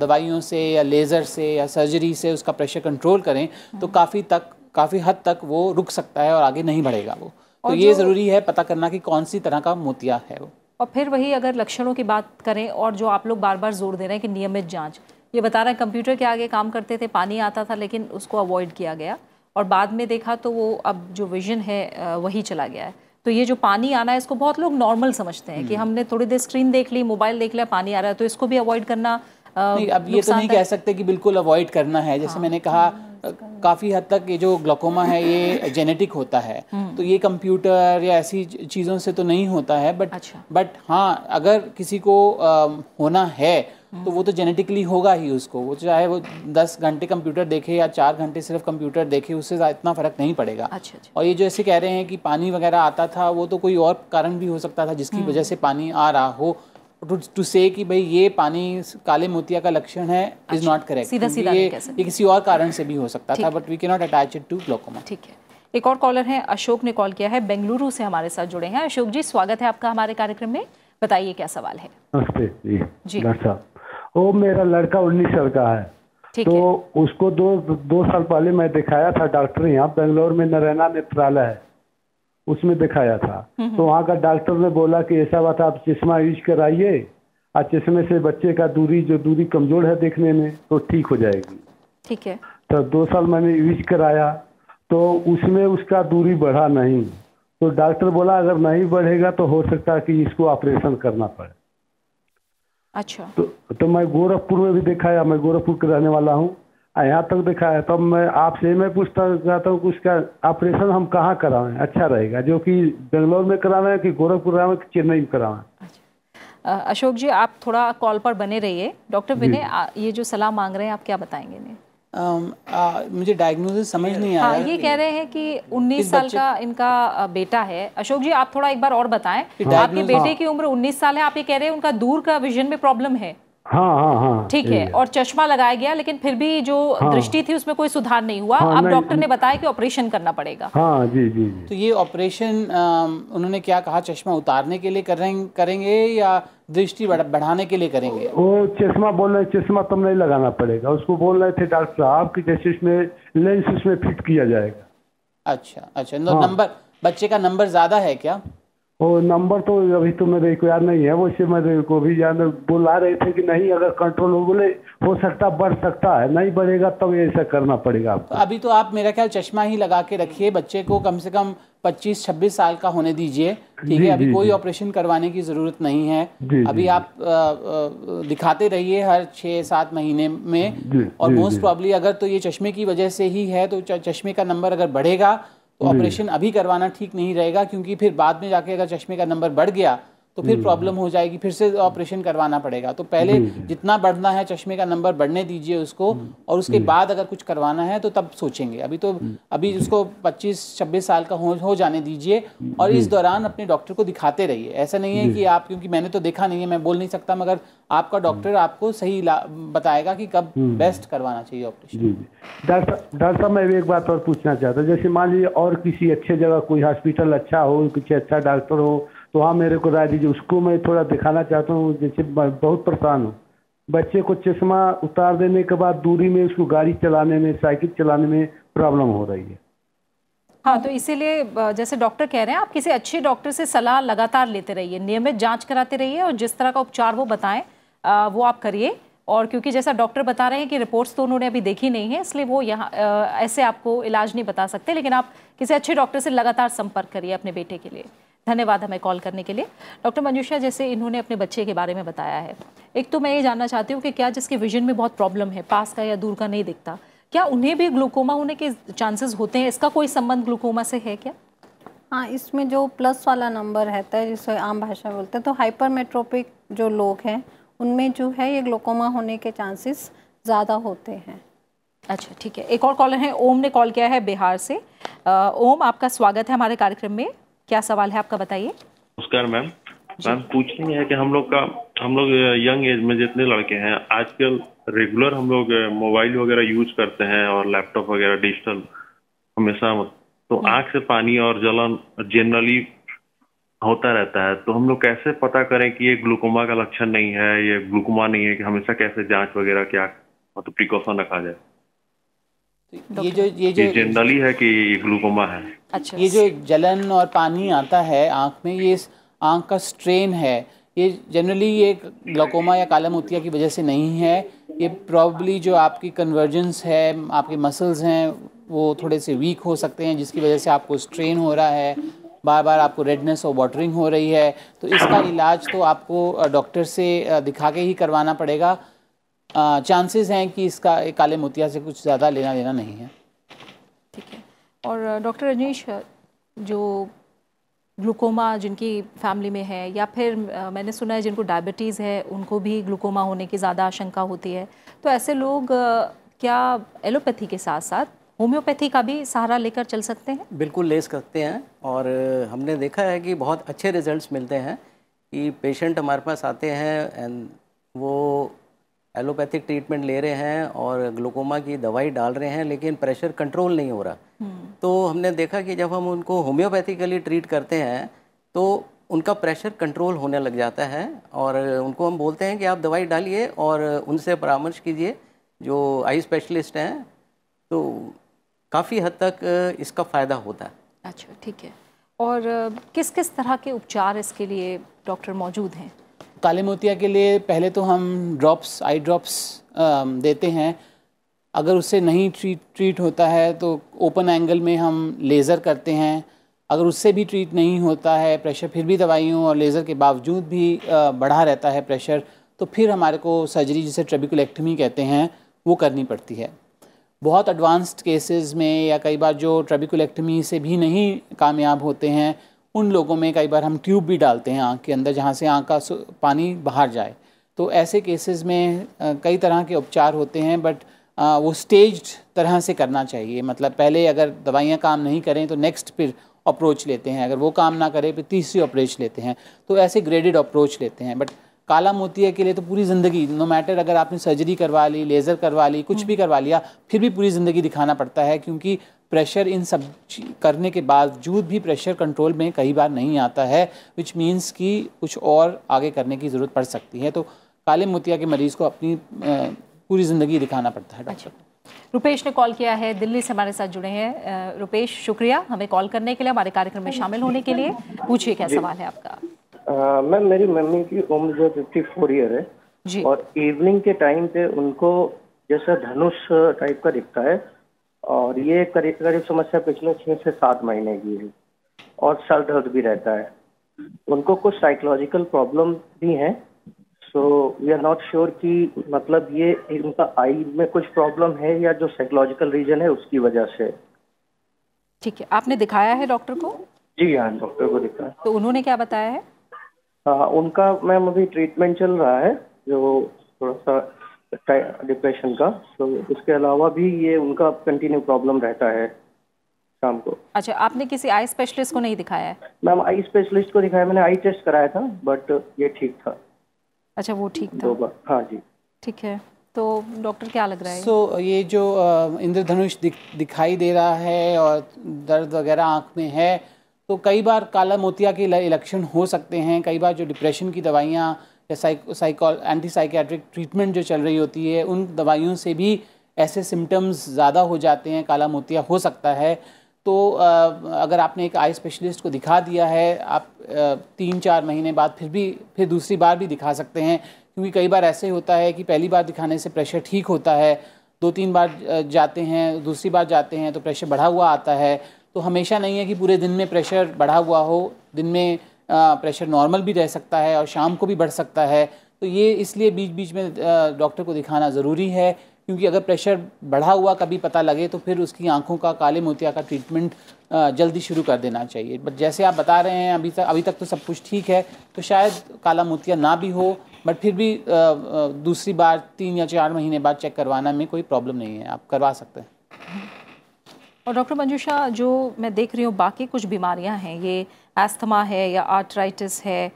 दवाइयों से या लेज़र से या सर्जरी से उसका प्रेशर कंट्रोल करें तो काफ़ी तक काफ़ी हद तक वो रुक सकता है और आगे नहीं बढ़ेगा वो तो ये ज़रूरी है पता करना कि कौन सी तरह का मोतिया है वो और फिर वही अगर लक्षणों की बात करें और जो आप लोग बार बार जोर दे रहे हैं कि नियमित जांच ये बता रहा है कंप्यूटर के आगे काम करते थे पानी आता था लेकिन उसको अवॉइड किया गया और बाद में देखा तो वो अब जो विजन है वही चला गया है तो ये जो पानी आना है इसको बहुत लोग नॉर्मल समझते हैं कि हम्म। हमने थोड़ी देर स्क्रीन देख ली मोबाइल देख लिया पानी आ रहा है तो इसको भी अवॉइड करना नहीं अब ये तो नहीं कह सकते कि बिल्कुल अवॉइड करना है जैसे हाँ, मैंने कहा हाँ, काफ़ी हद तक ये जो ग्लोकोमा है ये जेनेटिक होता है हम्म। तो ये कंप्यूटर या ऐसी चीज़ों से तो नहीं होता है बट अच्छा। बट हाँ अगर किसी को आ, होना है तो वो तो जेनेटिकली होगा ही उसको वो चाहे वो दस घंटे कंप्यूटर देखे या चार घंटे सिर्फ कंप्यूटर देखे उससे इतना फ़र्क नहीं पड़ेगा अच्छा, अच्छा। और ये जो ऐसे कह रहे हैं कि पानी वगैरह आता था वो तो कोई और कारण भी हो सकता था जिसकी हम्म। वजह से पानी आ रहा हो टू से कि भाई ये पानी काले मोतिया का लक्षण है इज नॉट करेक्ट सीधा सीधा ये, ये किसी और कारण से भी हो सकता था but we can not attach it to glaucoma ठीक है एक और कॉलर है अशोक ने कॉल किया है बेंगलुरु से हमारे साथ जुड़े हैं अशोक जी स्वागत है आपका हमारे कार्यक्रम में बताइए क्या सवाल है नमस्ते जी जी डॉक्टर साहब वो मेरा लड़का उन्नीस साल का है तो है। उसको दो दो साल पहले मैं दिखाया था डॉक्टर यहाँ बेंगलोर में नरेना नेत्रालय है उसमें दिखाया था हम्म, हम्म। तो वहाँ का डॉक्टर ने बोला कि ऐसा बात आप चश्मा यूज कराइए और चश्मे से बच्चे का दूरी जो दूरी कमजोर है देखने में तो ठीक हो जाएगी ठीक है तो दो साल मैंने यूज कराया तो उसमें उसका दूरी बढ़ा नहीं तो डॉक्टर बोला अगर नहीं बढ़ेगा तो हो सकता है कि इसको ऑपरेशन करना पड़े अच्छा तो, तो मैं गोरखपुर में भी देखा है मैं गोरखपुर के रहने वाला हूँ यहाँ तक देखा है तब तो मैं आपसे मैं पूछता चाहता हूँ कि उसका ऑपरेशन हम कहाँ कराएं अच्छा रहेगा जो कि बेंगलोर में कराना है कि गोरखपुर कराना कि चेन्नई में कराना है अच्छा। अशोक जी आप थोड़ा कॉल पर बने रहिए डॉक्टर विनय ये जो सलाह मांग रहे हैं आप क्या बताएंगे ने? Um, आ, मुझे डायग्नोसिस समझ नहीं हाँ, आया ये कह रहे हैं कि 19 साल का इनका बेटा है अशोक जी आप थोड़ा एक बार और बताएं आपके बेटे की उम्र 19 साल है आप ये कह रहे हैं उनका दूर का विजन में प्रॉब्लम है हाँ हाँ हाँ ठीक है और चश्मा लगाया गया लेकिन फिर भी जो हाँ, दृष्टि थी उसमें कोई सुधार नहीं हुआ हाँ, अब डॉक्टर ने बताया कि ऑपरेशन करना पड़ेगा हाँ जी जी, जी। तो ये ऑपरेशन उन्होंने क्या कहा चश्मा उतारने के लिए करेंगे या दृष्टि बढ़ाने के लिए करेंगे वो चश्मा बोल रहे चश्मा तुम नहीं लगाना पड़ेगा उसको बोल रहे थे डॉक्टर साहब की जैसे इसमें लेंस उसमें फिट किया जाएगा अच्छा अच्छा मतलब हाँ। नंबर बच्चे का नंबर ज्यादा है क्या वो नंबर तो अभी तो मेरे को याद नहीं है वैसे मेरे को भी याद बुला रहे थे कि नहीं अगर कंट्रोल हो बोले हो सकता बढ़ सकता है नहीं बढ़ेगा तब तो ऐसा करना पड़ेगा आपको तो अभी तो आप मेरा ख्याल चश्मा ही लगा के रखिए बच्चे को कम से कम 25-26 साल का होने दीजिए ठीक है अभी कोई ऑपरेशन करवाने की ज़रूरत नहीं है जी, अभी जी, आप आ, आ, दिखाते रहिए हर छः सात महीने में जी, और मोस्ट प्रॉब्ली अगर तो ये चश्मे की वजह से ही है तो चश्मे का नंबर अगर बढ़ेगा तो ऑपरेशन अभी करवाना ठीक नहीं रहेगा क्योंकि फिर बाद में जाके अगर चश्मे का नंबर बढ़ गया तो फिर प्रॉब्लम हम्म। हो जाएगी फिर से ऑपरेशन करवाना पड़ेगा तो पहले हम्म। जितना बढ़ना है चश्मे का नंबर बढ़ने दीजिए उसको हम्म। और उसके बाद अगर कुछ करवाना है तो तब सोचेंगे अभी तो अभी उसको 25 छब्बीस साल का हो, हो जाने दीजिए और इस दौरान अपने डॉक्टर को दिखाते रहिए ऐसा नहीं है कि आप क्योंकि मैंने तो देखा नहीं है मैं बोल नहीं सकता मगर आपका डॉक्टर आपको सही बताएगा कि कब बेस्ट करवाना चाहिए ऑपरेशन डॉक्टर साहब मैं एक बात और पूछना चाहता हूँ जैसे मान लीजिए और किसी अच्छे जगह कोई हॉस्पिटल अच्छा हो किसी अच्छा डॉक्टर हो तो हाँ, मेरे को राय दीजिए उसको मैं थोड़ा दिखाना चाहता हूँ जैसे बहुत परेशान हूँ बच्चे को चश्मा उतार देने के बाद दूरी में उसको गाड़ी चलाने में साइकिल चलाने में प्रॉब्लम हो रही है हाँ तो इसीलिए जैसे डॉक्टर कह रहे हैं आप किसी अच्छे डॉक्टर से सलाह लगातार लेते रहिए नियमित जांच कराते रहिए और जिस तरह का उपचार वो बताएं वो आप करिए और क्योंकि जैसा डॉक्टर बता रहे हैं कि रिपोर्ट्स तो उन्होंने अभी देखी नहीं है इसलिए वो यहाँ ऐसे आपको इलाज नहीं बता सकते लेकिन आप किसी अच्छे डॉक्टर से लगातार संपर्क करिए अपने बेटे के लिए धन्यवाद हमें कॉल करने के लिए डॉक्टर मंजूषा जैसे इन्होंने अपने बच्चे के बारे में बताया है एक तो मैं ये जानना चाहती हूँ कि क्या जिसके विजन में बहुत प्रॉब्लम है पास का या दूर का नहीं दिखता क्या उन्हें भी ग्लूकोमा होने के चांसेस होते हैं इसका कोई संबंध ग्लूकोमा से है क्या हाँ इसमें जो प्लस वाला नंबर रहता है जिसे आम भाषा में बोलते हैं तो हाइपरमेट्रोपिक जो लोग हैं उनमें जो है ये ग्लूकोमा होने के चांसेस ज़्यादा होते हैं अच्छा ठीक है एक और कॉलर है ओम ने कॉल किया है बिहार से आ, ओम आपका स्वागत है हमारे कार्यक्रम में क्या सवाल है आपका बताइए नमस्कार मैम मैम पूछनी है कि हम लोग का हम लोग यंग एज में जितने लड़के हैं आजकल रेगुलर हम लोग मोबाइल वगैरह यूज करते हैं और लैपटॉप वगैरह डिजिटल हमेशा तो आंख से पानी और जलन जनरली होता रहता है तो हम लोग कैसे पता करें कि ये ग्लूकोमा का लक्षण नहीं है ये ग्लूकोमा नहीं है कि हमेशा कैसे जांच वगैरह क्या मतलब तो प्रिकॉशन रखा जाए ये जो ये जो जनरली है कि ग्लूकोमा है अच्छा ये जो जलन और पानी आता है आँख में ये आँख का स्ट्रेन है ये जनरली ये ग्लूकोमा या काला मोतिया की वजह से नहीं है ये प्रॉब्ली जो आपकी कन्वर्जेंस है आपके मसल्स हैं वो थोड़े से वीक हो सकते हैं जिसकी वजह से आपको स्ट्रेन हो रहा है बार बार आपको रेडनेस और वाटरिंग हो रही है तो इसका इलाज तो आपको डॉक्टर से दिखा के ही करवाना पड़ेगा चांसेस हैं कि इसका काले मोतिया से कुछ ज़्यादा लेना देना नहीं है ठीक है और डॉक्टर रजनीश जो ग्लूकोमा जिनकी फैमिली में है या फिर मैंने सुना है जिनको डायबिटीज़ है उनको भी ग्लूकोमा होने की ज़्यादा आशंका होती है तो ऐसे लोग क्या एलोपैथी के साथ साथ होम्योपैथी का भी सहारा लेकर चल सकते हैं बिल्कुल ले सकते हैं और हमने देखा है कि बहुत अच्छे रिजल्ट्स मिलते हैं कि पेशेंट हमारे पास आते हैं एंड वो एलोपैथिक ट्रीटमेंट ले रहे हैं और ग्लूकोमा की दवाई डाल रहे हैं लेकिन प्रेशर कंट्रोल नहीं हो रहा हम्म। तो हमने देखा कि जब हम उनको होम्योपैथिकली ट्रीट करते हैं तो उनका प्रेशर कंट्रोल होने लग जाता है और उनको हम बोलते हैं कि आप दवाई डालिए और उनसे परामर्श कीजिए जो आई स्पेशलिस्ट हैं तो काफ़ी हद तक इसका फ़ायदा होता है अच्छा ठीक है और किस किस तरह के उपचार इसके लिए डॉक्टर मौजूद हैं काले मोतिया के लिए पहले तो हम ड्रॉप्स आई ड्रॉप्स देते हैं अगर उससे नहीं ट्रीट ट्रीट होता है तो ओपन एंगल में हम लेज़र करते हैं अगर उससे भी ट्रीट नहीं होता है प्रेशर फिर भी दवाइयों और लेज़र के बावजूद भी uh, बढ़ा रहता है प्रेशर तो फिर हमारे को सर्जरी जिसे ट्रेबिकुलेक्टमी कहते हैं वो करनी पड़ती है बहुत एडवांस्ड केसेस में या कई बार जो ट्रेबिकुलेक्टमी से भी नहीं कामयाब होते हैं उन लोगों में कई बार हम ट्यूब भी डालते हैं आँख के अंदर जहाँ से आँख का पानी बाहर जाए तो ऐसे केसेस में कई तरह के उपचार होते हैं बट वो स्टेज तरह से करना चाहिए मतलब पहले अगर दवाइयाँ काम नहीं करें तो नेक्स्ट फिर अप्रोच लेते हैं अगर वो काम ना करें फिर तीसरी अप्रोच लेते हैं तो ऐसे ग्रेडेड अप्रोच लेते हैं बट काला मोतिया के लिए तो पूरी ज़िंदगी नो मैटर अगर आपने सर्जरी करवा ली लेज़र करवा ली कुछ हम्म। भी करवा लिया फिर भी पूरी ज़िंदगी दिखाना पड़ता है क्योंकि प्रेशर इन सब करने के बावजूद भी प्रेशर कंट्रोल में कई बार नहीं आता है विच मीन्स कि कुछ और आगे करने की ज़रूरत पड़ सकती है तो काले मोतिया के मरीज़ को अपनी पूरी ज़िंदगी दिखाना पड़ता है डॉक्टर अच्छा। रुपेश ने कॉल किया है दिल्ली से हमारे साथ जुड़े हैं रुपेश शुक्रिया हमें कॉल करने के लिए हमारे कार्यक्रम में शामिल होने के लिए पूछिए क्या सवाल है आपका मैम मेरी मम्मी की उम्र जो फिफ्टी फोर ईयर है जी और इवनिंग के टाइम पे उनको जैसा धनुष टाइप का दिखता है और ये करीब करीब समस्या पिछले छह से सात महीने की है और सर दर्द भी रहता है उनको कुछ साइकोलॉजिकल प्रॉब्लम भी हैं so we are not sure कि मतलब ये इनका आई में कुछ प्रॉब्लम है या जो साइकोलॉजिकल रीजन है उसकी वजह से ठीक है आपने दिखाया है डॉक्टर को जी हाँ डॉक्टर को दिखाया तो उन्होंने क्या बताया है हाँ उनका मैम अभी ट्रीटमेंट चल रहा है जो थोड़ा सा डिप्रेशन का तो उसके अलावा भी ये उनका कंटिन्यू प्रॉब्लम रहता है शाम को अच्छा आपने किसी आई स्पेशलिस्ट को नहीं दिखाया है मैम आई स्पेशलिस्ट को दिखाया मैंने आई टेस्ट कराया था बट ये ठीक था अच्छा वो ठीक था दो बार हाँ जी ठीक है तो डॉक्टर क्या लग रहा है सो so, ये जो इंद्रधनुष दिख, दिखाई दे रहा है और दर्द वगैरह आँख में है तो कई बार काला मोतिया के इलेक्शन हो सकते हैं कई बार जो डिप्रेशन की दवाइयाँ या साइको एंटी साइकेट्रिक ट्रीटमेंट जो चल रही होती है उन दवाइयों से भी ऐसे सिम्टम्स ज़्यादा हो जाते हैं काला मोतिया हो सकता है तो अगर आपने एक आई स्पेशलिस्ट को दिखा दिया है आप तीन चार महीने बाद फिर भी फिर दूसरी बार भी दिखा सकते हैं क्योंकि कई बार ऐसे होता है कि पहली बार दिखाने से प्रेशर ठीक होता है दो तीन बार जाते हैं दूसरी बार जाते हैं तो प्रेशर बढ़ा हुआ आता है तो हमेशा नहीं है कि पूरे दिन में प्रेशर बढ़ा हुआ हो दिन में प्रेशर नॉर्मल भी रह सकता है और शाम को भी बढ़ सकता है तो ये इसलिए बीच बीच में डॉक्टर को दिखाना ज़रूरी है क्योंकि अगर प्रेशर बढ़ा हुआ कभी पता लगे तो फिर उसकी आंखों का काले मोतिया का ट्रीटमेंट जल्दी शुरू कर देना चाहिए बट जैसे आप बता रहे हैं अभी तक अभी तक तो सब कुछ ठीक है तो शायद काला मोतिया ना भी हो बट फिर भी दूसरी बार तीन या चार महीने बाद चेक करवाना में कोई प्रॉब्लम नहीं है आप करवा सकते हैं और डॉक्टर मंजूषा जो मैं देख रही हूँ बाकी कुछ बीमारियाँ हैं ये एस्थमा है या आर्थराइटिस है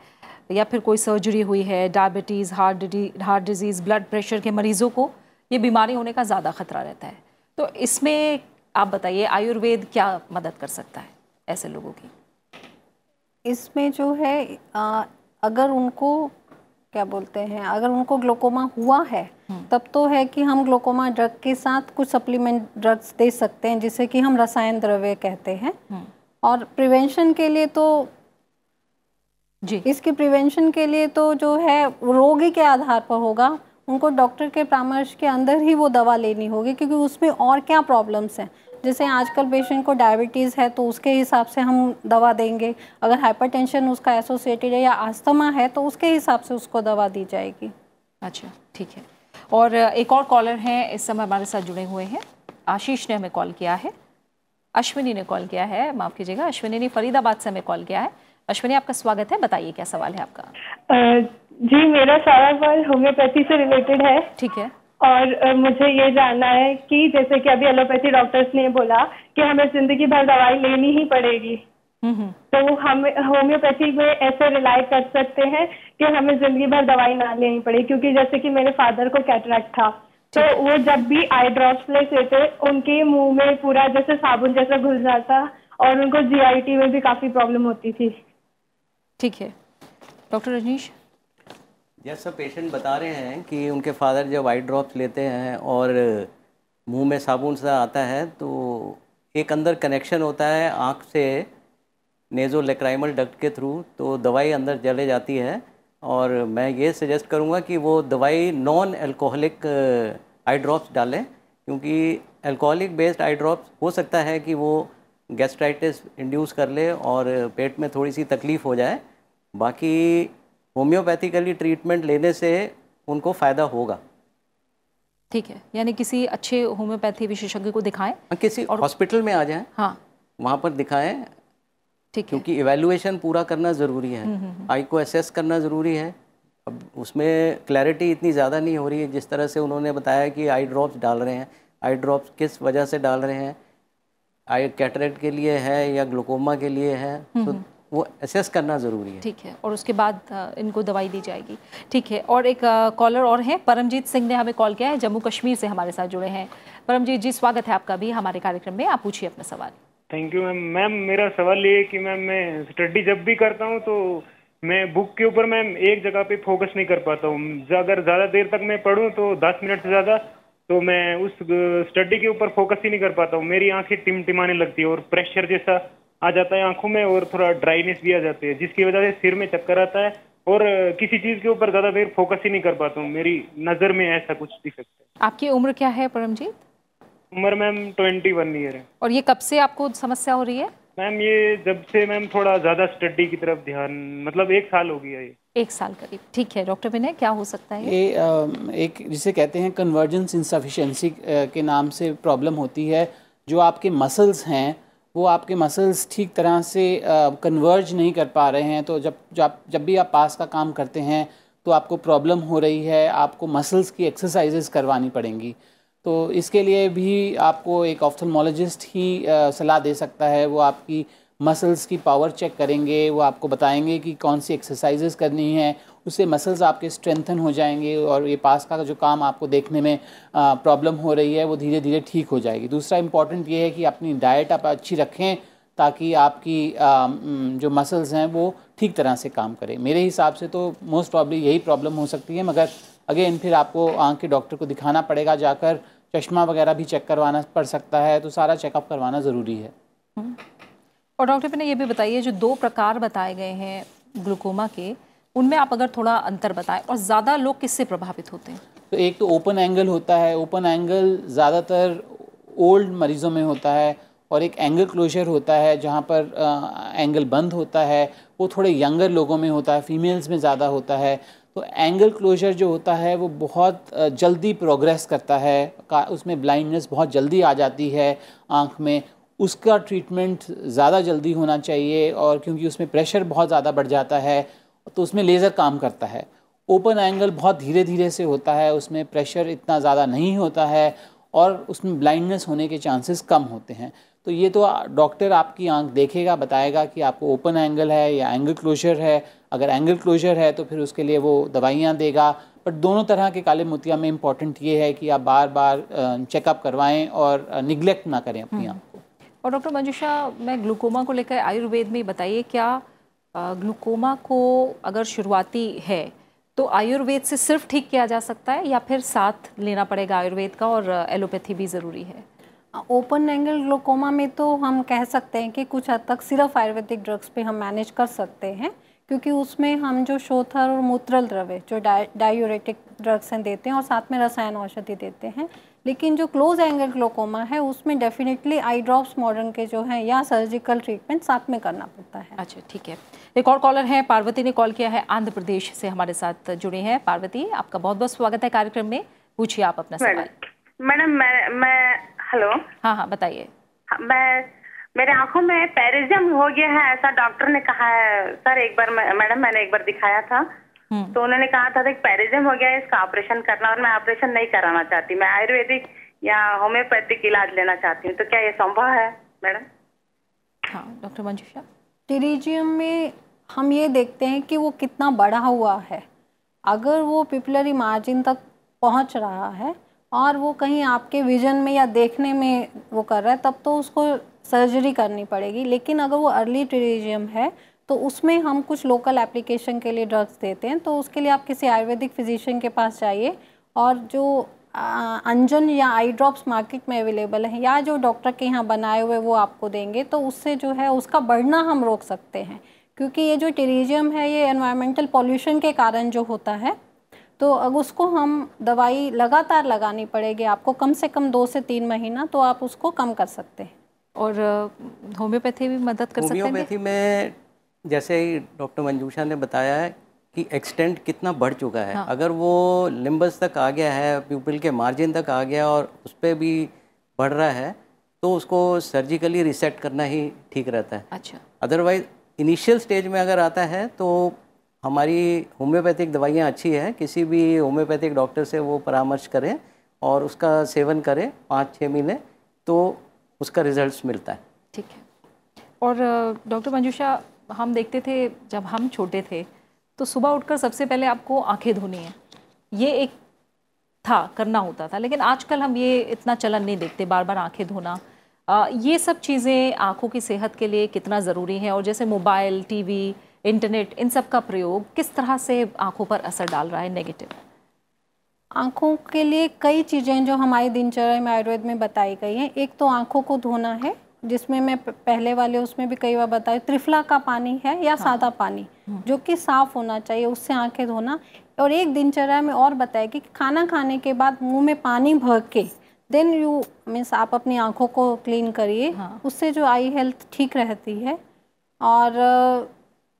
या फिर कोई सर्जरी हुई है diabetes heart heart disease blood pressure के मरीज़ों को ये बीमारी होने का ज़्यादा खतरा रहता है तो इसमें आप बताइए आयुर्वेद क्या मदद कर सकता है ऐसे लोगों की इसमें जो है आ, अगर उनको क्या बोलते हैं अगर उनको ग्लोकोमा हुआ है तब तो है कि हम ग्लोकोमा ड्रग के साथ कुछ सप्लीमेंट ड्रग्स दे सकते हैं जिसे कि हम रसायन द्रव्य कहते हैं हम्म। और प्रिवेंशन के लिए तो जी इसके प्रिवेंशन के लिए तो जो है रोगी के आधार पर होगा उनको डॉक्टर के परामर्श के अंदर ही वो दवा लेनी होगी क्योंकि उसमें और क्या प्रॉब्लम्स हैं जैसे आजकल पेशेंट को डायबिटीज़ है तो उसके हिसाब से हम दवा देंगे अगर हाइपरटेंशन उसका एसोसिएटेड है या आस्थमा है तो उसके हिसाब से उसको दवा दी जाएगी अच्छा ठीक है और एक और कॉलर हैं इस समय हमारे साथ जुड़े हुए हैं आशीष ने हमें कॉल किया है अश्विनी ने कॉल किया है माफ़ कीजिएगा अश्विनी ने फरीदाबाद से हमें कॉल किया है अश्विनी आपका स्वागत है बताइए क्या सवाल है आपका जी मेरा सारा सवाल होम्योपैथी से रिलेटेड है ठीक है और मुझे ये जानना है कि जैसे कि अभी एलोपैथी डॉक्टर्स ने बोला कि हमें जिंदगी भर दवाई लेनी ही पड़ेगी तो हम होम्योपैथी में ऐसे रिलाई कर सकते हैं कि हमें जिंदगी भर दवाई ना लेनी पड़े क्योंकि जैसे कि मेरे फादर को कैटरेक्ट था तो वो जब भी आई ड्रॉप्स लेते थे उनके मुंह में पूरा जैसे साबुन जैसा घुल जाता और उनको जीआईटी में भी काफी प्रॉब्लम होती थी ठीक है डॉक्टर रजनीश जैसा yes, पेशेंट बता रहे हैं कि उनके फादर जब आई ड्रॉप्स लेते हैं और मुंह में साबुन सा आता है तो एक अंदर कनेक्शन होता है आंख से नेजो लेक्राइमल डक्ट के थ्रू तो दवाई अंदर चले जाती है और मैं ये सजेस्ट करूँगा कि वो दवाई नॉन एल्कोहलिक आई ड्रॉप्स डालें क्योंकि अल्कोहलिक बेस्ड आई ड्रॉप्स हो सकता है कि वो गैस्ट्राइटिस इंड्यूस कर ले और पेट में थोड़ी सी तकलीफ़ हो जाए बाकी होम्योपैथिकली ट्रीटमेंट लेने से उनको फ़ायदा होगा ठीक है यानी किसी अच्छे होम्योपैथी विशेषज्ञ को दिखाएं हाँ, किसी और हॉस्पिटल में आ जाएं हाँ वहाँ पर दिखाएं ठीक क्योंकि इवेल्युएशन पूरा करना ज़रूरी है आई हम्म, हम्म, हम्म। को असेस करना ज़रूरी है अब उसमें क्लैरिटी इतनी ज़्यादा नहीं हो रही है जिस तरह से उन्होंने बताया कि आई ड्रॉप्स डाल रहे हैं आई ड्रॉप्स किस वजह से डाल रहे हैं आई कैटरेट के लिए है या ग्लूकोमा के लिए है तो वो असेस करना ज़रूरी है ठीक है और उसके बाद इनको दवाई दी जाएगी ठीक है और एक कॉलर और हैं परमजीत सिंह ने हमें कॉल किया है जम्मू कश्मीर से हमारे साथ जुड़े हैं परमजीत जी स्वागत है आपका भी हमारे कार्यक्रम में आप पूछिए अपना सवाल थैंक यू मैम मैम मेरा सवाल ये है कि मैम मैं स्टडी जब भी करता हूँ तो मैं बुक के ऊपर मैम एक जगह पे फोकस नहीं कर पाता हूँ अगर ज़्यादा देर तक मैं पढूँ तो दस मिनट से ज़्यादा तो मैं उस स्टडी के ऊपर फोकस ही नहीं कर पाता हूँ मेरी आंखें टिमटिमाने लगती है और प्रेशर जैसा आ जाता है आंखों में और थोड़ा ड्राइनेस भी आ जाती है जिसकी वजह से सिर में चक्कर आता है और किसी चीज़ के ऊपर ज़्यादा देर फोकस ही नहीं कर पाता हूँ मेरी नज़र में ऐसा कुछ दिख सकता है आपकी उम्र क्या है परमजीत उम्र मैम ट्वेंटी वन ईयर है और ये कब से आपको समस्या हो रही है मैम ये जब से मैम थोड़ा ज़्यादा स्टडी की तरफ ध्यान मतलब एक साल हो गया ये एक साल करीब ठीक है डॉक्टर विनय क्या हो सकता है ये एक जिसे कहते हैं कन्वर्जेंस इनसफिशेंसी के नाम से प्रॉब्लम होती है जो आपके मसल्स हैं वो आपके मसल्स ठीक तरह से कन्वर्ज नहीं कर पा रहे हैं तो जब जब जब भी आप पास का काम करते हैं तो आपको प्रॉब्लम हो रही है आपको मसल्स की एक्सरसाइजेज करवानी पड़ेंगी तो इसके लिए भी आपको एक ऑफ्थलमोलॉजिस्ट ही सलाह दे सकता है वो आपकी मसल्स की पावर चेक करेंगे वो आपको बताएंगे कि कौन सी एक्सरसाइजेज करनी है उससे मसल्स आपके स्ट्रेंथन हो जाएंगे और ये पास का जो काम आपको देखने में प्रॉब्लम हो रही है वो धीरे धीरे ठीक हो जाएगी दूसरा इम्पॉर्टेंट ये है कि अपनी डाइट आप अच्छी रखें ताकि आपकी आ, जो मसल्स हैं वो ठीक तरह से काम करें मेरे हिसाब से तो मोस्ट प्रॉब्ली यही प्रॉब्लम हो सकती है मगर अगेन फिर आपको आँख के डॉक्टर को दिखाना पड़ेगा जाकर चश्मा वगैरह भी चेक करवाना पड़ सकता है तो सारा चेकअप करवाना ज़रूरी है और डॉक्टर ने ये भी बताइए जो दो प्रकार बताए गए हैं ग्लूकोमा के उनमें आप अगर थोड़ा अंतर बताएं और ज़्यादा लोग किससे प्रभावित होते हैं तो एक तो ओपन एंगल होता है ओपन एंगल ज़्यादातर ओल्ड मरीज़ों में होता है और एक एंगल क्लोजर होता है जहाँ पर आ, एंगल बंद होता है वो थोड़े यंगर लोगों में होता है फीमेल्स में ज़्यादा होता है तो एंगल क्लोजर जो होता है वो बहुत जल्दी प्रोग्रेस करता है का उसमें ब्लाइंडनेस बहुत जल्दी आ जाती है आँख में उसका ट्रीटमेंट ज़्यादा जल्दी होना चाहिए और क्योंकि उसमें प्रेशर बहुत ज़्यादा बढ़ जाता है तो उसमें लेज़र काम करता है ओपन एंगल बहुत धीरे धीरे से होता है उसमें प्रेशर इतना ज़्यादा नहीं होता है और उसमें ब्लाइंडनेस होने के चांसेस कम होते हैं तो ये तो डॉक्टर आपकी आंख देखेगा बताएगा कि आपको ओपन एंगल है या एंगल क्लोजर है अगर एंगल क्लोजर है तो फिर उसके लिए वो दवाइयाँ देगा बट दोनों तरह के काले मोतिया में इम्पॉर्टेंट ये है कि आप बार बार चेकअप करवाएं और निगलेक्ट ना करें अपनी हम्म। आँख को और डॉक्टर मंजूषा मैं ग्लूकोमा को लेकर आयुर्वेद में बताइए क्या ग्लूकोमा को अगर शुरुआती है तो आयुर्वेद से सिर्फ ठीक किया जा सकता है या फिर साथ लेना पड़ेगा आयुर्वेद का और एलोपैथी भी ज़रूरी है ओपन एंगल ग्लोकोमा में तो हम कह सकते हैं कि कुछ हद तक सिर्फ आयुर्वेदिक ड्रग्स पे हम मैनेज कर सकते हैं क्योंकि उसमें हम जो शोथर और मूत्रल द्रव्य जो डायोरेटिक ड्रग्स हैं देते हैं और साथ में रसायन औषधि देते हैं लेकिन जो क्लोज एंगल ग्लोकोमा है उसमें डेफिनेटली आई ड्रॉप्स मॉडर्न के जो हैं या सर्जिकल ट्रीटमेंट साथ में करना पड़ता है अच्छा ठीक है एक और कॉलर है पार्वती ने कॉल किया है आंध्र प्रदेश से हमारे साथ जुड़े हैं पार्वती आपका बहुत बहुत स्वागत है कार्यक्रम में पूछिए आप अपना सवाल मैडम मैं मैं हेलो हाँ हाँ बताइए हाँ, मैं मेरे आंखों में पेरिजम हो गया है ऐसा डॉक्टर ने कहा है सर एक बार मैडम मैंने एक बार दिखाया था हम्म। तो उन्होंने कहा था कि पेरिजम हो गया है इसका ऑपरेशन करना और मैं ऑपरेशन नहीं कराना चाहती मैं आयुर्वेदिक या होम्योपैथिक इलाज लेना चाहती हूँ तो क्या ये संभव है मैडम हाँ डॉक्टर मंजूषा टेरिजियम में हम ये देखते हैं कि वो कितना बड़ा हुआ है अगर वो पिपलरी मार्जिन तक पहुंच रहा है और वो कहीं आपके विजन में या देखने में वो कर रहा है तब तो उसको सर्जरी करनी पड़ेगी लेकिन अगर वो अर्ली टेरिजियम है तो उसमें हम कुछ लोकल एप्लीकेशन के लिए ड्रग्स देते हैं तो उसके लिए आप किसी आयुर्वेदिक फिजिशियन के पास जाइए और जो अंजन या आई ड्रॉप्स मार्केट में अवेलेबल हैं या जो डॉक्टर के यहाँ बनाए हुए वो आपको देंगे तो उससे जो है उसका बढ़ना हम रोक सकते हैं क्योंकि ये जो टेरिजियम है ये एनवायरमेंटल पॉल्यूशन के कारण जो होता है तो अब उसको हम दवाई लगातार लगानी पड़ेगी आपको कम से कम दो से तीन महीना तो आप उसको कम कर सकते हैं और होम्योपैथी भी मदद कर सकते हैं होम्योपैथी में जैसे ही डॉक्टर मंजूषा ने बताया है कि एक्सटेंड कितना बढ़ चुका है हाँ। अगर वो लिम्बस तक आ गया है प्यूपिल के मार्जिन तक आ गया और उस पर भी बढ़ रहा है तो उसको सर्जिकली रिसेट करना ही ठीक रहता है अच्छा अदरवाइज इनिशियल स्टेज में अगर आता है तो हमारी होम्योपैथिक दवाइयाँ अच्छी है किसी भी होम्योपैथिक डॉक्टर से वो परामर्श करें और उसका सेवन करें पाँच छः महीने तो उसका रिजल्ट मिलता है ठीक है और डॉक्टर मंजूषा हम देखते थे जब हम छोटे थे तो सुबह उठकर सबसे पहले आपको आंखें धोनी है ये एक था करना होता था लेकिन आजकल हम ये इतना चलन नहीं देखते बार बार आंखें धोना ये सब चीज़ें आंखों की सेहत के लिए कितना ज़रूरी है और जैसे मोबाइल टीवी इंटरनेट इन सब का प्रयोग किस तरह से आंखों पर असर डाल रहा है नेगेटिव आंखों के लिए कई चीज़ें जो हमारी दिनचर्या में आयुर्वेद में बताई गई हैं एक तो आंखों को धोना है जिसमें मैं पहले वाले उसमें भी कई बार बताई त्रिफला का पानी है या हाँ। सादा पानी हम्म। जो कि साफ़ होना चाहिए उससे आंखें धोना और एक दिनचर्या में और बताया कि खाना खाने के बाद मुंह में पानी भर के देन यू मीन्स आप अपनी आंखों को क्लीन करिए हाँ। उससे जो आई हेल्थ ठीक रहती है और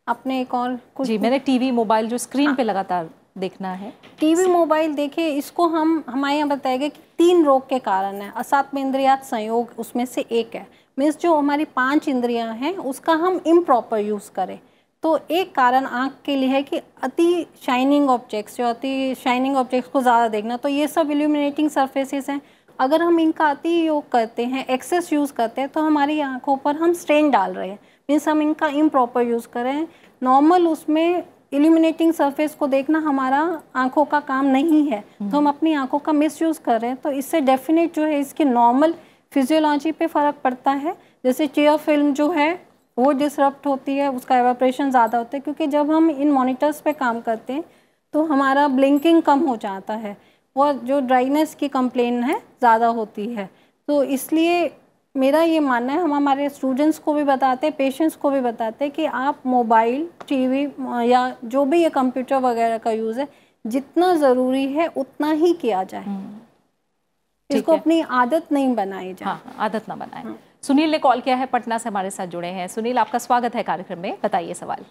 आपने एक और कुछ जी मैंने टीवी मोबाइल जो स्क्रीन हाँ। पे लगातार देखना है टीवी मोबाइल देखे इसको हम हमारे यहाँ बताया गया कि तीन रोग के कारण है असात में इंद्रियात संयोग उसमें से एक है मीन्स जो हमारी पांच इंद्रियां हैं उसका हम इम्प्रॉपर यूज़ करें तो एक कारण आँख के लिए है कि अति शाइनिंग ऑब्जेक्ट्स जो अति शाइनिंग ऑब्जेक्ट्स को ज़्यादा देखना तो ये सब इल्यूमिनेटिंग सर्फेसिस हैं अगर हम इनका अति योग करते हैं एक्सेस यूज़ करते हैं तो हमारी आँखों पर हम स्ट्रेन डाल रहे हैं मीन्स हम इनका इम्प्रॉपर यूज़ करें नॉर्मल उसमें इल्यूमिनेटिंग सरफेस को देखना हमारा आंखों का काम नहीं है तो हम अपनी आंखों का मिस यूज़ कर रहे हैं तो इससे डेफिनेट जो है इसके नॉर्मल फिजियोलॉजी पे फ़र्क पड़ता है जैसे चेयर फिल्म जो है वो डिसरप्ट होती है उसका एवाप्रेशन ज़्यादा होता है क्योंकि जब हम इन मोनिटर्स पे काम करते हैं तो हमारा ब्लिंकिंग कम हो जाता है और जो ड्राइनेस की कंप्लेन है ज़्यादा होती है तो इसलिए मेरा ये मानना है हम हमारे स्टूडेंट्स को भी बताते हैं पेशेंट्स को भी बताते हैं कि आप मोबाइल टीवी या जो भी ये कंप्यूटर वगैरह का यूज़ है जितना ज़रूरी है उतना ही किया जाए हम्म। इसको अपनी आदत नहीं बनाई जाए हाँ, आदत ना बनाए हाँ। सुनील ने कॉल किया है पटना से हमारे साथ जुड़े हैं सुनील आपका स्वागत है कार्यक्रम में बताइए सवाल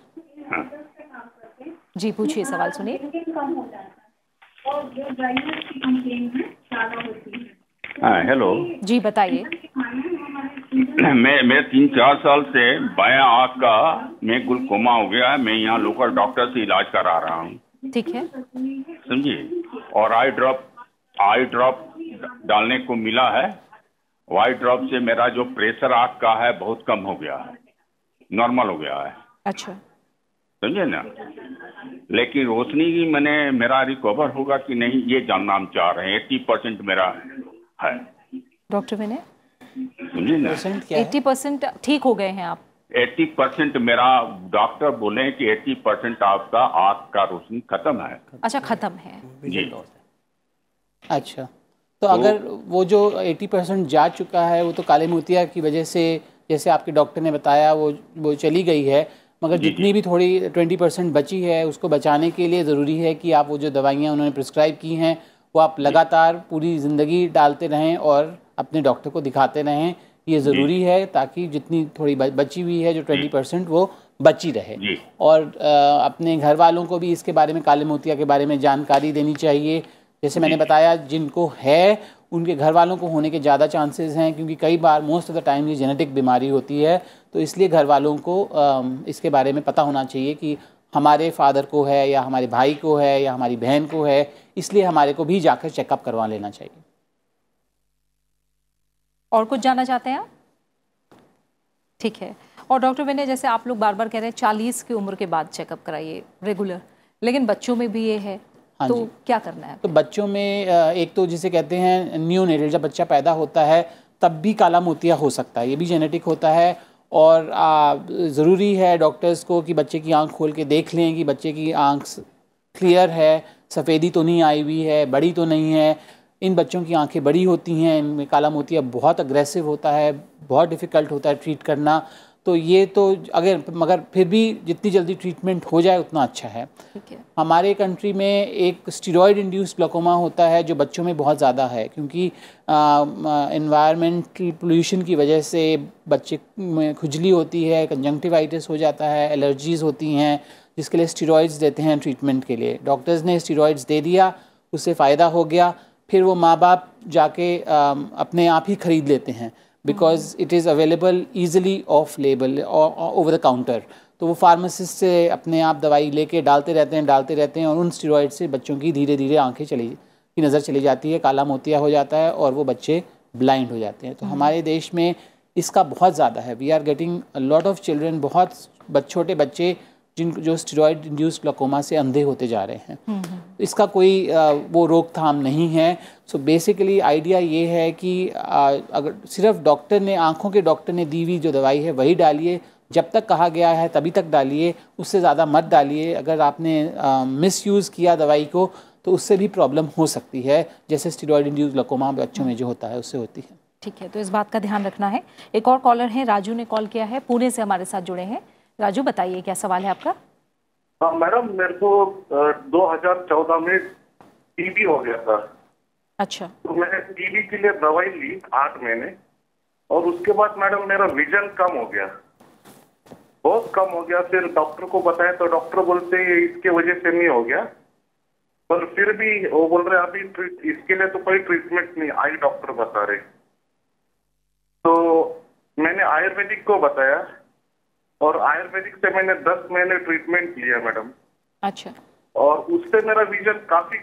हाँ। जी पूछिए सवाल सुनील और जो ड्राइवर की कंप्लेन है ज़्यादा होती है हेलो हाँ, जी बताइए मैं मैं तीन चार साल से बाया आँख का मैं गुलकोमा हो गया है मैं यहाँ लोकल डॉक्टर से इलाज करा रहा हूँ ठीक है समझिए और आई ड्रॉप आई ड्रॉप डालने को मिला है आई ड्रॉप से मेरा जो प्रेशर आँख का है बहुत कम हो गया है नॉर्मल हो गया है अच्छा समझे ना लेकिन रोशनी ही मैंने मेरा रिकवर होगा कि नहीं ये जानना हम चाह रहे हैं एट्टी परसेंट मेरा है हाँ। डॉक्टर विनय एट्टी परसेंट ठीक हो गए हैं आप एट्टी परसेंट मेरा डॉक्टर बोले कि एट्टी परसेंट आपका आग का रोशनी खत्म है अच्छा खत्म है जी अच्छा तो, तो अगर वो जो 80 परसेंट जा चुका है वो तो काले मोतिया की वजह से जैसे आपके डॉक्टर ने बताया वो वो चली गई है मगर जी, जितनी जी। भी थोड़ी 20 परसेंट बची है उसको बचाने के लिए ज़रूरी है कि आप वो जो दवाइयाँ उन्होंने प्रिस्क्राइब की हैं वो आप लगातार पूरी ज़िंदगी डालते रहें और अपने डॉक्टर को दिखाते रहें ये ज़रूरी है ताकि जितनी थोड़ी बची हुई है जो ट्वेंटी परसेंट वो बची रहे और आ, अपने घर वालों को भी इसके बारे में काले मोतिया के बारे में जानकारी देनी चाहिए जैसे मैंने बताया जिनको है उनके घर वालों को होने के ज़्यादा चांसेस हैं क्योंकि कई बार मोस्ट ऑफ द टाइम ये जेनेटिक बीमारी होती है तो इसलिए घर वालों को आ, इसके बारे में पता होना चाहिए कि हमारे फादर को है या हमारे भाई को है या हमारी बहन को है इसलिए हमारे को भी जाकर चेकअप करवा लेना चाहिए और कुछ जाना चाहते हैं आप ठीक है और डॉक्टर मैंने जैसे आप लोग बार बार कह रहे हैं चालीस की उम्र के बाद चेकअप कराइए रेगुलर लेकिन बच्चों में भी ये है हाँ तो क्या करना है तो बच्चों में एक तो जिसे कहते हैं न्यू नेटल जब बच्चा पैदा होता है तब भी काला मोतिया हो सकता है ये भी जेनेटिक होता है और ज़रूरी है डॉक्टर्स को कि बच्चे की आंख खोल के देख लें कि बच्चे की आंख क्लियर है सफ़ेदी तो नहीं आई हुई है बड़ी तो नहीं है इन बच्चों की आंखें बड़ी होती हैं इनमें काला मोतिया बहुत अग्रेसिव होता है बहुत डिफ़िकल्ट होता है ट्रीट करना तो ये तो अगर मगर फिर भी जितनी जल्दी ट्रीटमेंट हो जाए उतना अच्छा है हमारे कंट्री में एक स्टीरॉयड इंड्यूस ग्लोकोमा होता है जो बच्चों में बहुत ज़्यादा है क्योंकि इन्वायरमेंटल पोल्यूशन की वजह से बच्चे में खुजली होती है कंजंक्टिवाइटिस हो जाता है एलर्जीज़ होती हैं जिसके लिए स्टीरॉयड्स देते हैं ट्रीटमेंट के लिए डॉक्टर्स ने स्टीरॉयड्स दे दिया उससे फ़ायदा हो गया फिर वो माँ बाप जाके आ, अपने आप ही ख़रीद लेते हैं because it is available easily off label over the counter तो वो फार्मासिस्ट से अपने आप दवाई लेके डालते रहते हैं डालते रहते हैं और उन स्टीरोड से बच्चों की धीरे धीरे आंखें चली की नज़र चली जाती है काला मोतिया हो जाता है और वो बच्चे ब्लाइंड हो जाते हैं तो mm-hmm. हमारे देश में इसका बहुत ज़्यादा है we are getting lot of children बहुत छोटे बच्चे जिन जो स्टेरॉयड इंड्यूस ग्लाकोमा से अंधे होते जा रहे हैं हम्म, हम्म। इसका कोई वो रोकथाम नहीं है सो बेसिकली आइडिया ये है कि अगर सिर्फ डॉक्टर ने आँखों के डॉक्टर ने दी हुई जो दवाई है वही डालिए जब तक कहा गया है तभी तक डालिए उससे ज़्यादा मत डालिए अगर आपने मिस किया दवाई को तो उससे भी प्रॉब्लम हो सकती है जैसे स्टीरोड इंड्यूज लकोमा बच्चों में जो होता है उससे होती है ठीक है तो इस बात का ध्यान रखना है एक और कॉलर है राजू ने कॉल किया है पुणे से हमारे साथ जुड़े हैं राजू बताइए क्या सवाल है आपका हाँ, मैडम मेरे को दो हजार चौदह में टीबी हो गया था अच्छा तो मैंने टीबी के लिए दवाई ली आठ महीने और उसके बाद मैडम मेरा विजन कम हो गया बहुत कम हो गया फिर डॉक्टर को बताया तो डॉक्टर बोलते इसके वजह से नहीं हो गया पर फिर भी वो बोल रहे अभी इसके लिए तो कोई ट्रीटमेंट नहीं आई डॉक्टर बता रहे तो मैंने आयुर्वेदिक को बताया और आयुर्वेदिक से मैंने दस महीने ट्रीटमेंट लिया मैडम अच्छा और उससे मेरा विजन काफी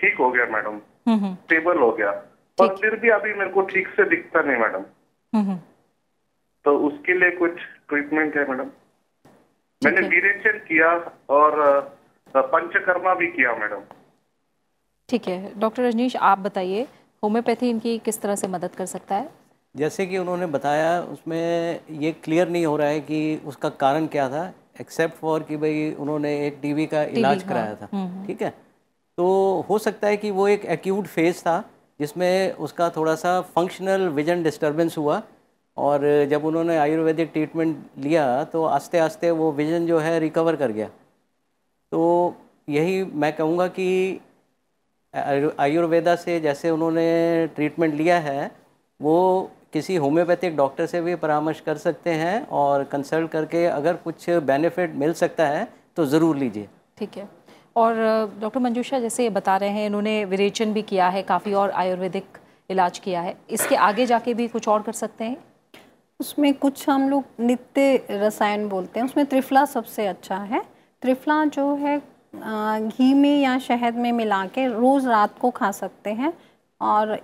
ठीक हो गया मैडम हम्म, स्टेबल हम्म। हो गया पर फिर भी अभी मेरे को ठीक से दिखता नहीं मैडम हम्म, तो उसके लिए कुछ ट्रीटमेंट है मैडम मैंने डिरेक्शन किया और पंचकर्मा भी किया मैडम ठीक है डॉक्टर रजनीश आप बताइए होम्योपैथी इनकी किस तरह से मदद कर सकता है जैसे कि उन्होंने बताया उसमें ये क्लियर नहीं हो रहा है कि उसका कारण क्या था एक्सेप्ट फॉर कि भाई उन्होंने एक टीवी का इलाज हाँ। कराया था हम्म, हम्म। ठीक है तो हो सकता है कि वो एक एक्यूट फेज था जिसमें उसका थोड़ा सा फंक्शनल विजन डिस्टर्बेंस हुआ और जब उन्होंने आयुर्वेदिक ट्रीटमेंट लिया तो आस्ते आस्ते वो विजन जो है रिकवर कर गया तो यही मैं कहूँगा कि आयुर्वेदा से जैसे उन्होंने ट्रीटमेंट लिया है वो किसी होम्योपैथिक डॉक्टर से भी परामर्श कर सकते हैं और कंसल्ट करके अगर कुछ बेनिफिट मिल सकता है तो ज़रूर लीजिए ठीक है और डॉक्टर मंजूषा जैसे ये बता रहे हैं इन्होंने विरेचन भी किया है काफ़ी और आयुर्वेदिक इलाज किया है इसके आगे जाके भी कुछ और कर सकते हैं उसमें कुछ हम लोग नित्य रसायन बोलते हैं उसमें त्रिफला सबसे अच्छा है त्रिफला जो है घी में या शहद में मिला के रोज़ रात को खा सकते हैं और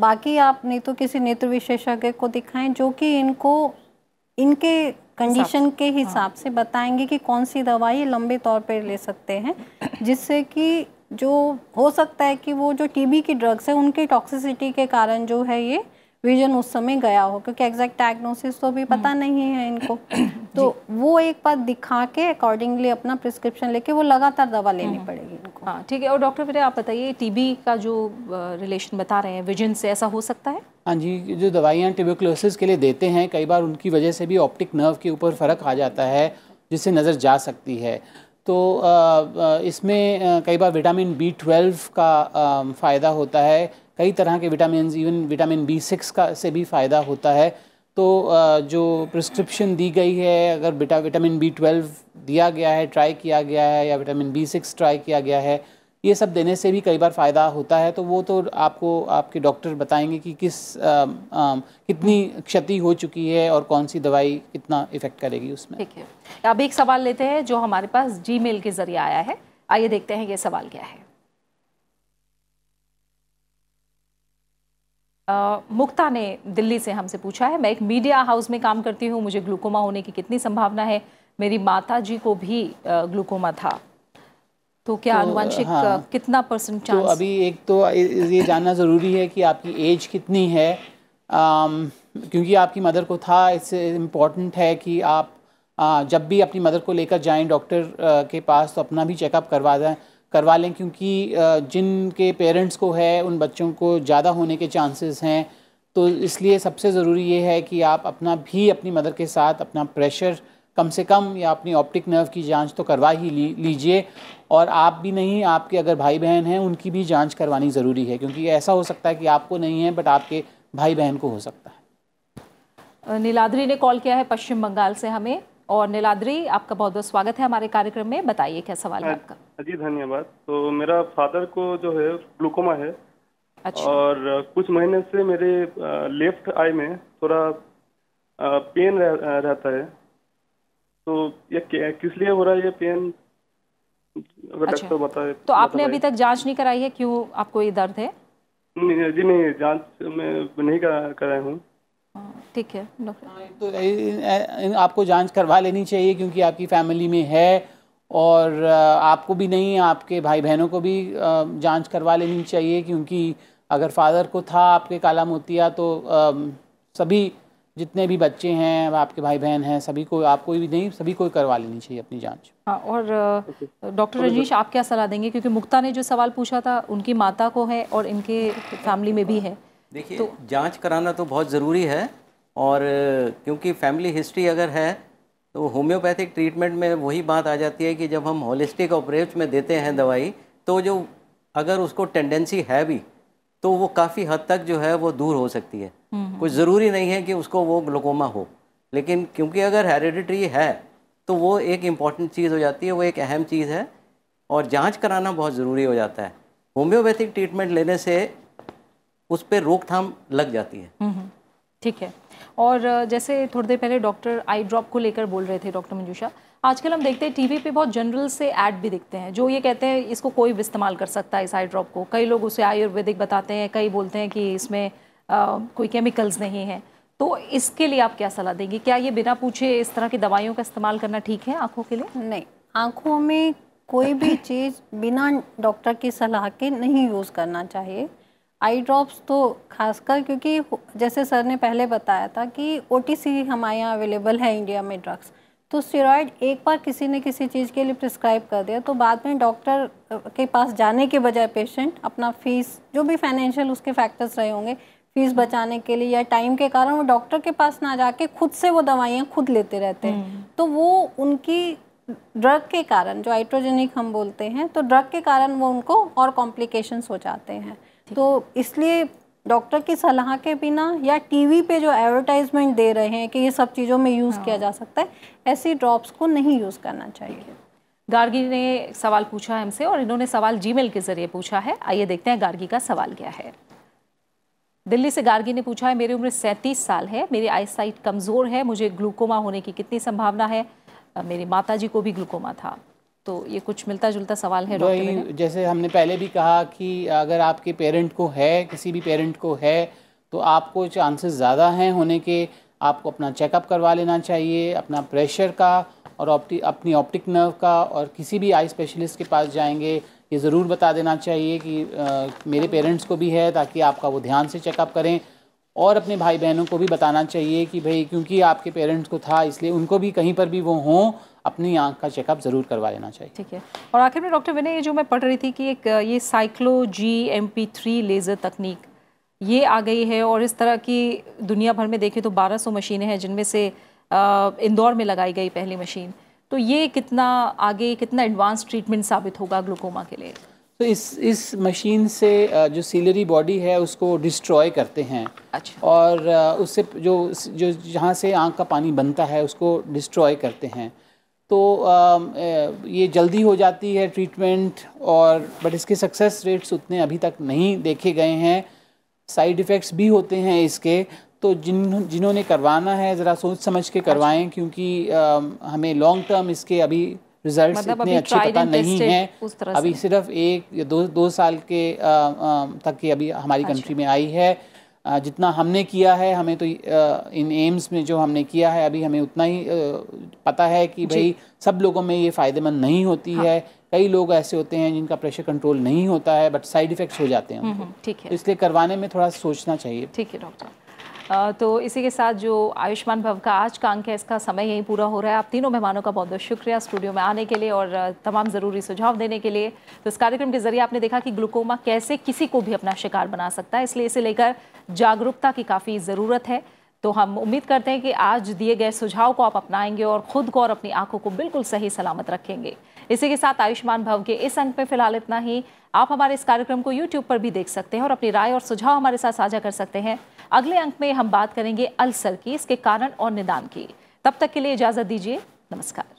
बाकी आप नहीं तो किसी नेत्र विशेषज्ञ को दिखाएं जो कि इनको इनके कंडीशन के हिसाब से बताएंगे कि कौन सी दवाई लंबे तौर पर ले सकते हैं जिससे कि जो हो सकता है कि वो जो टीबी की ड्रग्स है उनकी टॉक्सिसिटी के कारण जो है ये विजन उस समय गया हो क्योंकि एग्जैक्ट डायग्नोसिस तो भी पता हम्म। नहीं है इनको तो वो एक बार दिखा के अकॉर्डिंगली अपना प्रिस्क्रिप्शन लेके वो लगातार दवा लेनी हम्म। पड़ेगी इनको हाँ ठीक है और डॉक्टर फिर आप बताइए टीबी का जो रिलेशन बता रहे हैं विजन से ऐसा हो सकता है हाँ जी जो दवाइयाँ ट्यूबिक्लोसिस के लिए देते हैं कई बार उनकी वजह से भी ऑप्टिक नर्व के ऊपर फ़र्क आ जाता है जिससे नज़र जा सकती है तो इसमें कई बार विटामिन बी ट्वेल्व का फ़ायदा होता है कई तरह के vitamin even vitamin B six का से भी फ़ायदा होता है तो जो प्रिस्क्रिप्शन दी गई है अगर विटा विटामिन बी ट्वेल्व दिया गया है ट्राई किया गया है या विटामिन बी सिक्स ट्राई किया गया है ये सब देने से भी कई बार फ़ायदा होता है तो वो तो आपको आपके डॉक्टर बताएंगे कि किस आ, आ, कितनी क्षति हो चुकी है और कौन सी दवाई कितना इफ़ेक्ट करेगी उसमें ठीक है अब एक सवाल लेते हैं जो हमारे पास जी के ज़रिए आया है आइए देखते हैं ये सवाल क्या है मुक्ता ने दिल्ली से हमसे पूछा है मैं एक मीडिया हाउस में काम करती हूँ मुझे ग्लूकोमा होने की कितनी संभावना है मेरी माता जी को भी ग्लूकोमा था तो क्या तो, अनुवांशिक हाँ, कितना परसेंट चांस तो अभी एक तो ये जानना ज़रूरी है कि आपकी एज कितनी है आम, um, क्योंकि आपकी मदर को था इससे इम्पॉर्टेंट है कि आप आ, जब भी अपनी मदर को लेकर जाएं डॉक्टर के पास तो अपना भी चेकअप करवा दें करवा लें क्योंकि जिनके पेरेंट्स को है उन बच्चों को ज़्यादा होने के चांसेस हैं तो इसलिए सबसे ज़रूरी ये है कि आप अपना भी अपनी मदर के साथ अपना प्रेशर कम से कम या अपनी ऑप्टिक नर्व की जांच तो करवा ही ली, लीजिए और आप भी नहीं आपके अगर भाई बहन हैं उनकी भी जांच करवानी ज़रूरी है क्योंकि ऐसा हो सकता है कि आपको नहीं है बट आपके भाई बहन को हो सकता है नीलाद्री ने कॉल किया है पश्चिम बंगाल से हमें और नीलाद्री आपका बहुत बहुत स्वागत है हमारे कार्यक्रम में बताइए क्या सवाल है हाँ, आपका जी धन्यवाद तो मेरा फादर को जो है ग्लूकोमा है अच्छा। और कुछ महीने से मेरे लेफ्ट आई में थोड़ा पेन रह, रहता है तो ये किस लिए हो रहा है ये पेन अगर अच्छा, डॉक्टर बताए तो आपने अभी तक जांच नहीं कराई है क्यों आपको ये दर्द है नहीं जी नहीं जांच मैं नहीं करा, कराया हूँ हाँ, ठीक है डॉक्टर हाँ, तो इन, इन, आपको जांच करवा लेनी चाहिए क्योंकि आपकी फैमिली में है और आपको भी नहीं आपके भाई बहनों को भी जांच करवा लेनी चाहिए क्योंकि अगर फादर को था आपके काला मोतिया तो सभी जितने भी बच्चे हैं आपके भाई बहन हैं सभी को आपको भी नहीं सभी को करवा लेनी चाहिए अपनी जांच हाँ और डॉक्टर रजनीश आप क्या सलाह देंगे क्योंकि मुक्ता ने जो सवाल पूछा था उनकी माता को है और इनके फैमिली में भी है देखिए तो जाँच कराना तो बहुत ज़रूरी है और क्योंकि फैमिली हिस्ट्री अगर है तो होम्योपैथिक ट्रीटमेंट में वही बात आ जाती है कि जब हम होलिस्टिक अप्रोच में देते हैं दवाई तो जो अगर उसको टेंडेंसी है भी तो वो काफ़ी हद तक जो है वो दूर हो सकती है हम्म, हम्म। कुछ ज़रूरी नहीं है कि उसको वो ग्लोकोमा हो लेकिन क्योंकि अगर हेरिडिटरी है तो वो एक इम्पॉर्टेंट चीज़ हो जाती है वो एक अहम चीज़ है और जांच कराना बहुत ज़रूरी हो जाता है होम्योपैथिक ट्रीटमेंट लेने से उस पर रोकथाम लग जाती है हम्म, ठीक है और जैसे थोड़ी देर पहले डॉक्टर आई ड्रॉप को लेकर बोल रहे थे डॉक्टर मंजूषा आजकल हम देखते हैं टीवी पे बहुत जनरल से एड भी दिखते हैं जो ये कहते हैं इसको कोई भी इस्तेमाल कर सकता है इस आई ड्रॉप को कई लोग उसे आयुर्वेदिक बताते हैं कई बोलते हैं कि इसमें आ, कोई केमिकल्स नहीं है तो इसके लिए आप क्या सलाह देंगे क्या ये बिना पूछे इस तरह की दवाइयों का इस्तेमाल करना ठीक है आँखों के लिए नहीं आँखों में कोई भी चीज़ बिना डॉक्टर की सलाह के नहीं यूज़ करना चाहिए आई ड्रॉप्स तो खासकर क्योंकि जैसे सर ने पहले बताया था कि ओ हमारे यहाँ अवेलेबल है इंडिया में ड्रग्स तो स्टेरॉयड एक बार किसी ने किसी चीज़ के लिए प्रिस्क्राइब कर दिया तो बाद में डॉक्टर के पास जाने के बजाय पेशेंट अपना फीस जो भी फाइनेंशियल उसके फैक्टर्स रहे होंगे फीस हम्म। बचाने के लिए या टाइम के कारण वो डॉक्टर के पास ना जाके खुद से वो दवाइयाँ खुद लेते रहते हैं हम्म। तो वो उनकी ड्रग के कारण जो आइट्रोजेनिक हम बोलते हैं तो ड्रग के कारण वो उनको और कॉम्प्लिकेशंस हो जाते हैं तो इसलिए डॉक्टर की सलाह के बिना या टीवी पे जो एडवर्टाइजमेंट दे रहे हैं कि ये सब चीज़ों में यूज़ हाँ। किया जा हाँ। सकता है ऐसी ड्रॉप्स को नहीं यूज़ करना चाहिए गार्गी ने सवाल पूछा है हमसे और इन्होंने सवाल जीमेल के ज़रिए पूछा है आइए देखते हैं गार्गी का सवाल क्या है दिल्ली से गार्गी ने पूछा है मेरी उम्र सैंतीस साल है मेरी आईसाइट कमज़ोर है मुझे ग्लूकोमा होने की कितनी संभावना है मेरी माता जी को भी ग्लूकोमा था तो ये कुछ मिलता जुलता सवाल है वही जैसे हमने पहले भी कहा कि अगर आपके पेरेंट को है किसी भी पेरेंट को है तो आपको चांसेस ज़्यादा हैं होने के आपको अपना चेकअप करवा लेना चाहिए अपना प्रेशर का और ऑप्टि अपनी ऑप्टिक नर्व का और किसी भी आई स्पेशलिस्ट के पास जाएंगे ये ज़रूर बता देना चाहिए कि आ, मेरे पेरेंट्स को भी है ताकि आपका वो ध्यान से चेकअप करें और अपने भाई बहनों को भी बताना चाहिए कि भाई क्योंकि आपके पेरेंट्स को था इसलिए उनको भी कहीं पर भी वो हों अपनी आँख का चेकअप ज़रूर करवा लेना चाहिए ठीक है और आखिर में डॉक्टर विनय ये जो मैं पढ़ रही थी कि एक ये cyclo G M P three laser तकनीक ये आ गई है और इस तरह की दुनिया भर में देखें तो 1200 मशीनें हैं जिनमें से इंदौर में लगाई गई पहली मशीन तो ये कितना आगे कितना एडवांस ट्रीटमेंट साबित होगा ग्लूकोमा के लिए तो इस इस मशीन से जो सीलरी बॉडी है उसको डिस्ट्रॉय करते हैं अच्छा और उससे जो जो जहाँ से आँख का पानी बनता है उसको डिस्ट्रॉय करते हैं तो ये जल्दी हो जाती है ट्रीटमेंट और बट इसके सक्सेस रेट्स उतने अभी तक नहीं देखे गए हैं साइड इफ़ेक्ट्स भी होते हैं इसके तो जिन जिन्होंने करवाना है ज़रा सोच समझ के अच्छा। करवाएं क्योंकि आ, हमें लॉन्ग टर्म इसके अभी रिजल्ट मतलब इतने अच्छे पता नहीं हैं अभी सिर्फ एक या दो दो साल के आ, आ, तक ये अभी हमारी कंट्री अच्छा। में आई है जितना हमने किया है हमें तो इन एम्स में जो हमने किया है अभी हमें उतना ही पता है कि भाई सब लोगों में ये फ़ायदेमंद नहीं होती हाँ। है कई लोग ऐसे होते हैं जिनका प्रेशर कंट्रोल नहीं होता है बट साइड इफेक्ट्स हो जाते हैं हम्म, हम्म, ठीक है तो इसलिए करवाने में थोड़ा सोचना चाहिए ठीक है डॉक्टर तो इसी के साथ जो आयुष्मान भव का आज का अंक है इसका समय यहीं पूरा हो रहा है आप तीनों मेहमानों का बहुत बहुत शुक्रिया स्टूडियो में आने के लिए और तमाम ज़रूरी सुझाव देने के लिए तो इस कार्यक्रम के जरिए आपने देखा कि ग्लूकोमा कैसे किसी को भी अपना शिकार बना सकता है इसलिए इसे लेकर जागरूकता की काफ़ी ज़रूरत है तो हम उम्मीद करते हैं कि आज दिए गए सुझाव को आप अपनाएंगे और खुद को और अपनी आंखों को बिल्कुल सही सलामत रखेंगे इसी के साथ आयुष्मान भव के इस अंक में फिलहाल इतना ही आप हमारे इस कार्यक्रम को यूट्यूब पर भी देख सकते हैं और अपनी राय और सुझाव हमारे साथ साझा कर सकते हैं अगले अंक में हम बात करेंगे अल्सर की इसके कारण और निदान की तब तक के लिए इजाज़त दीजिए नमस्कार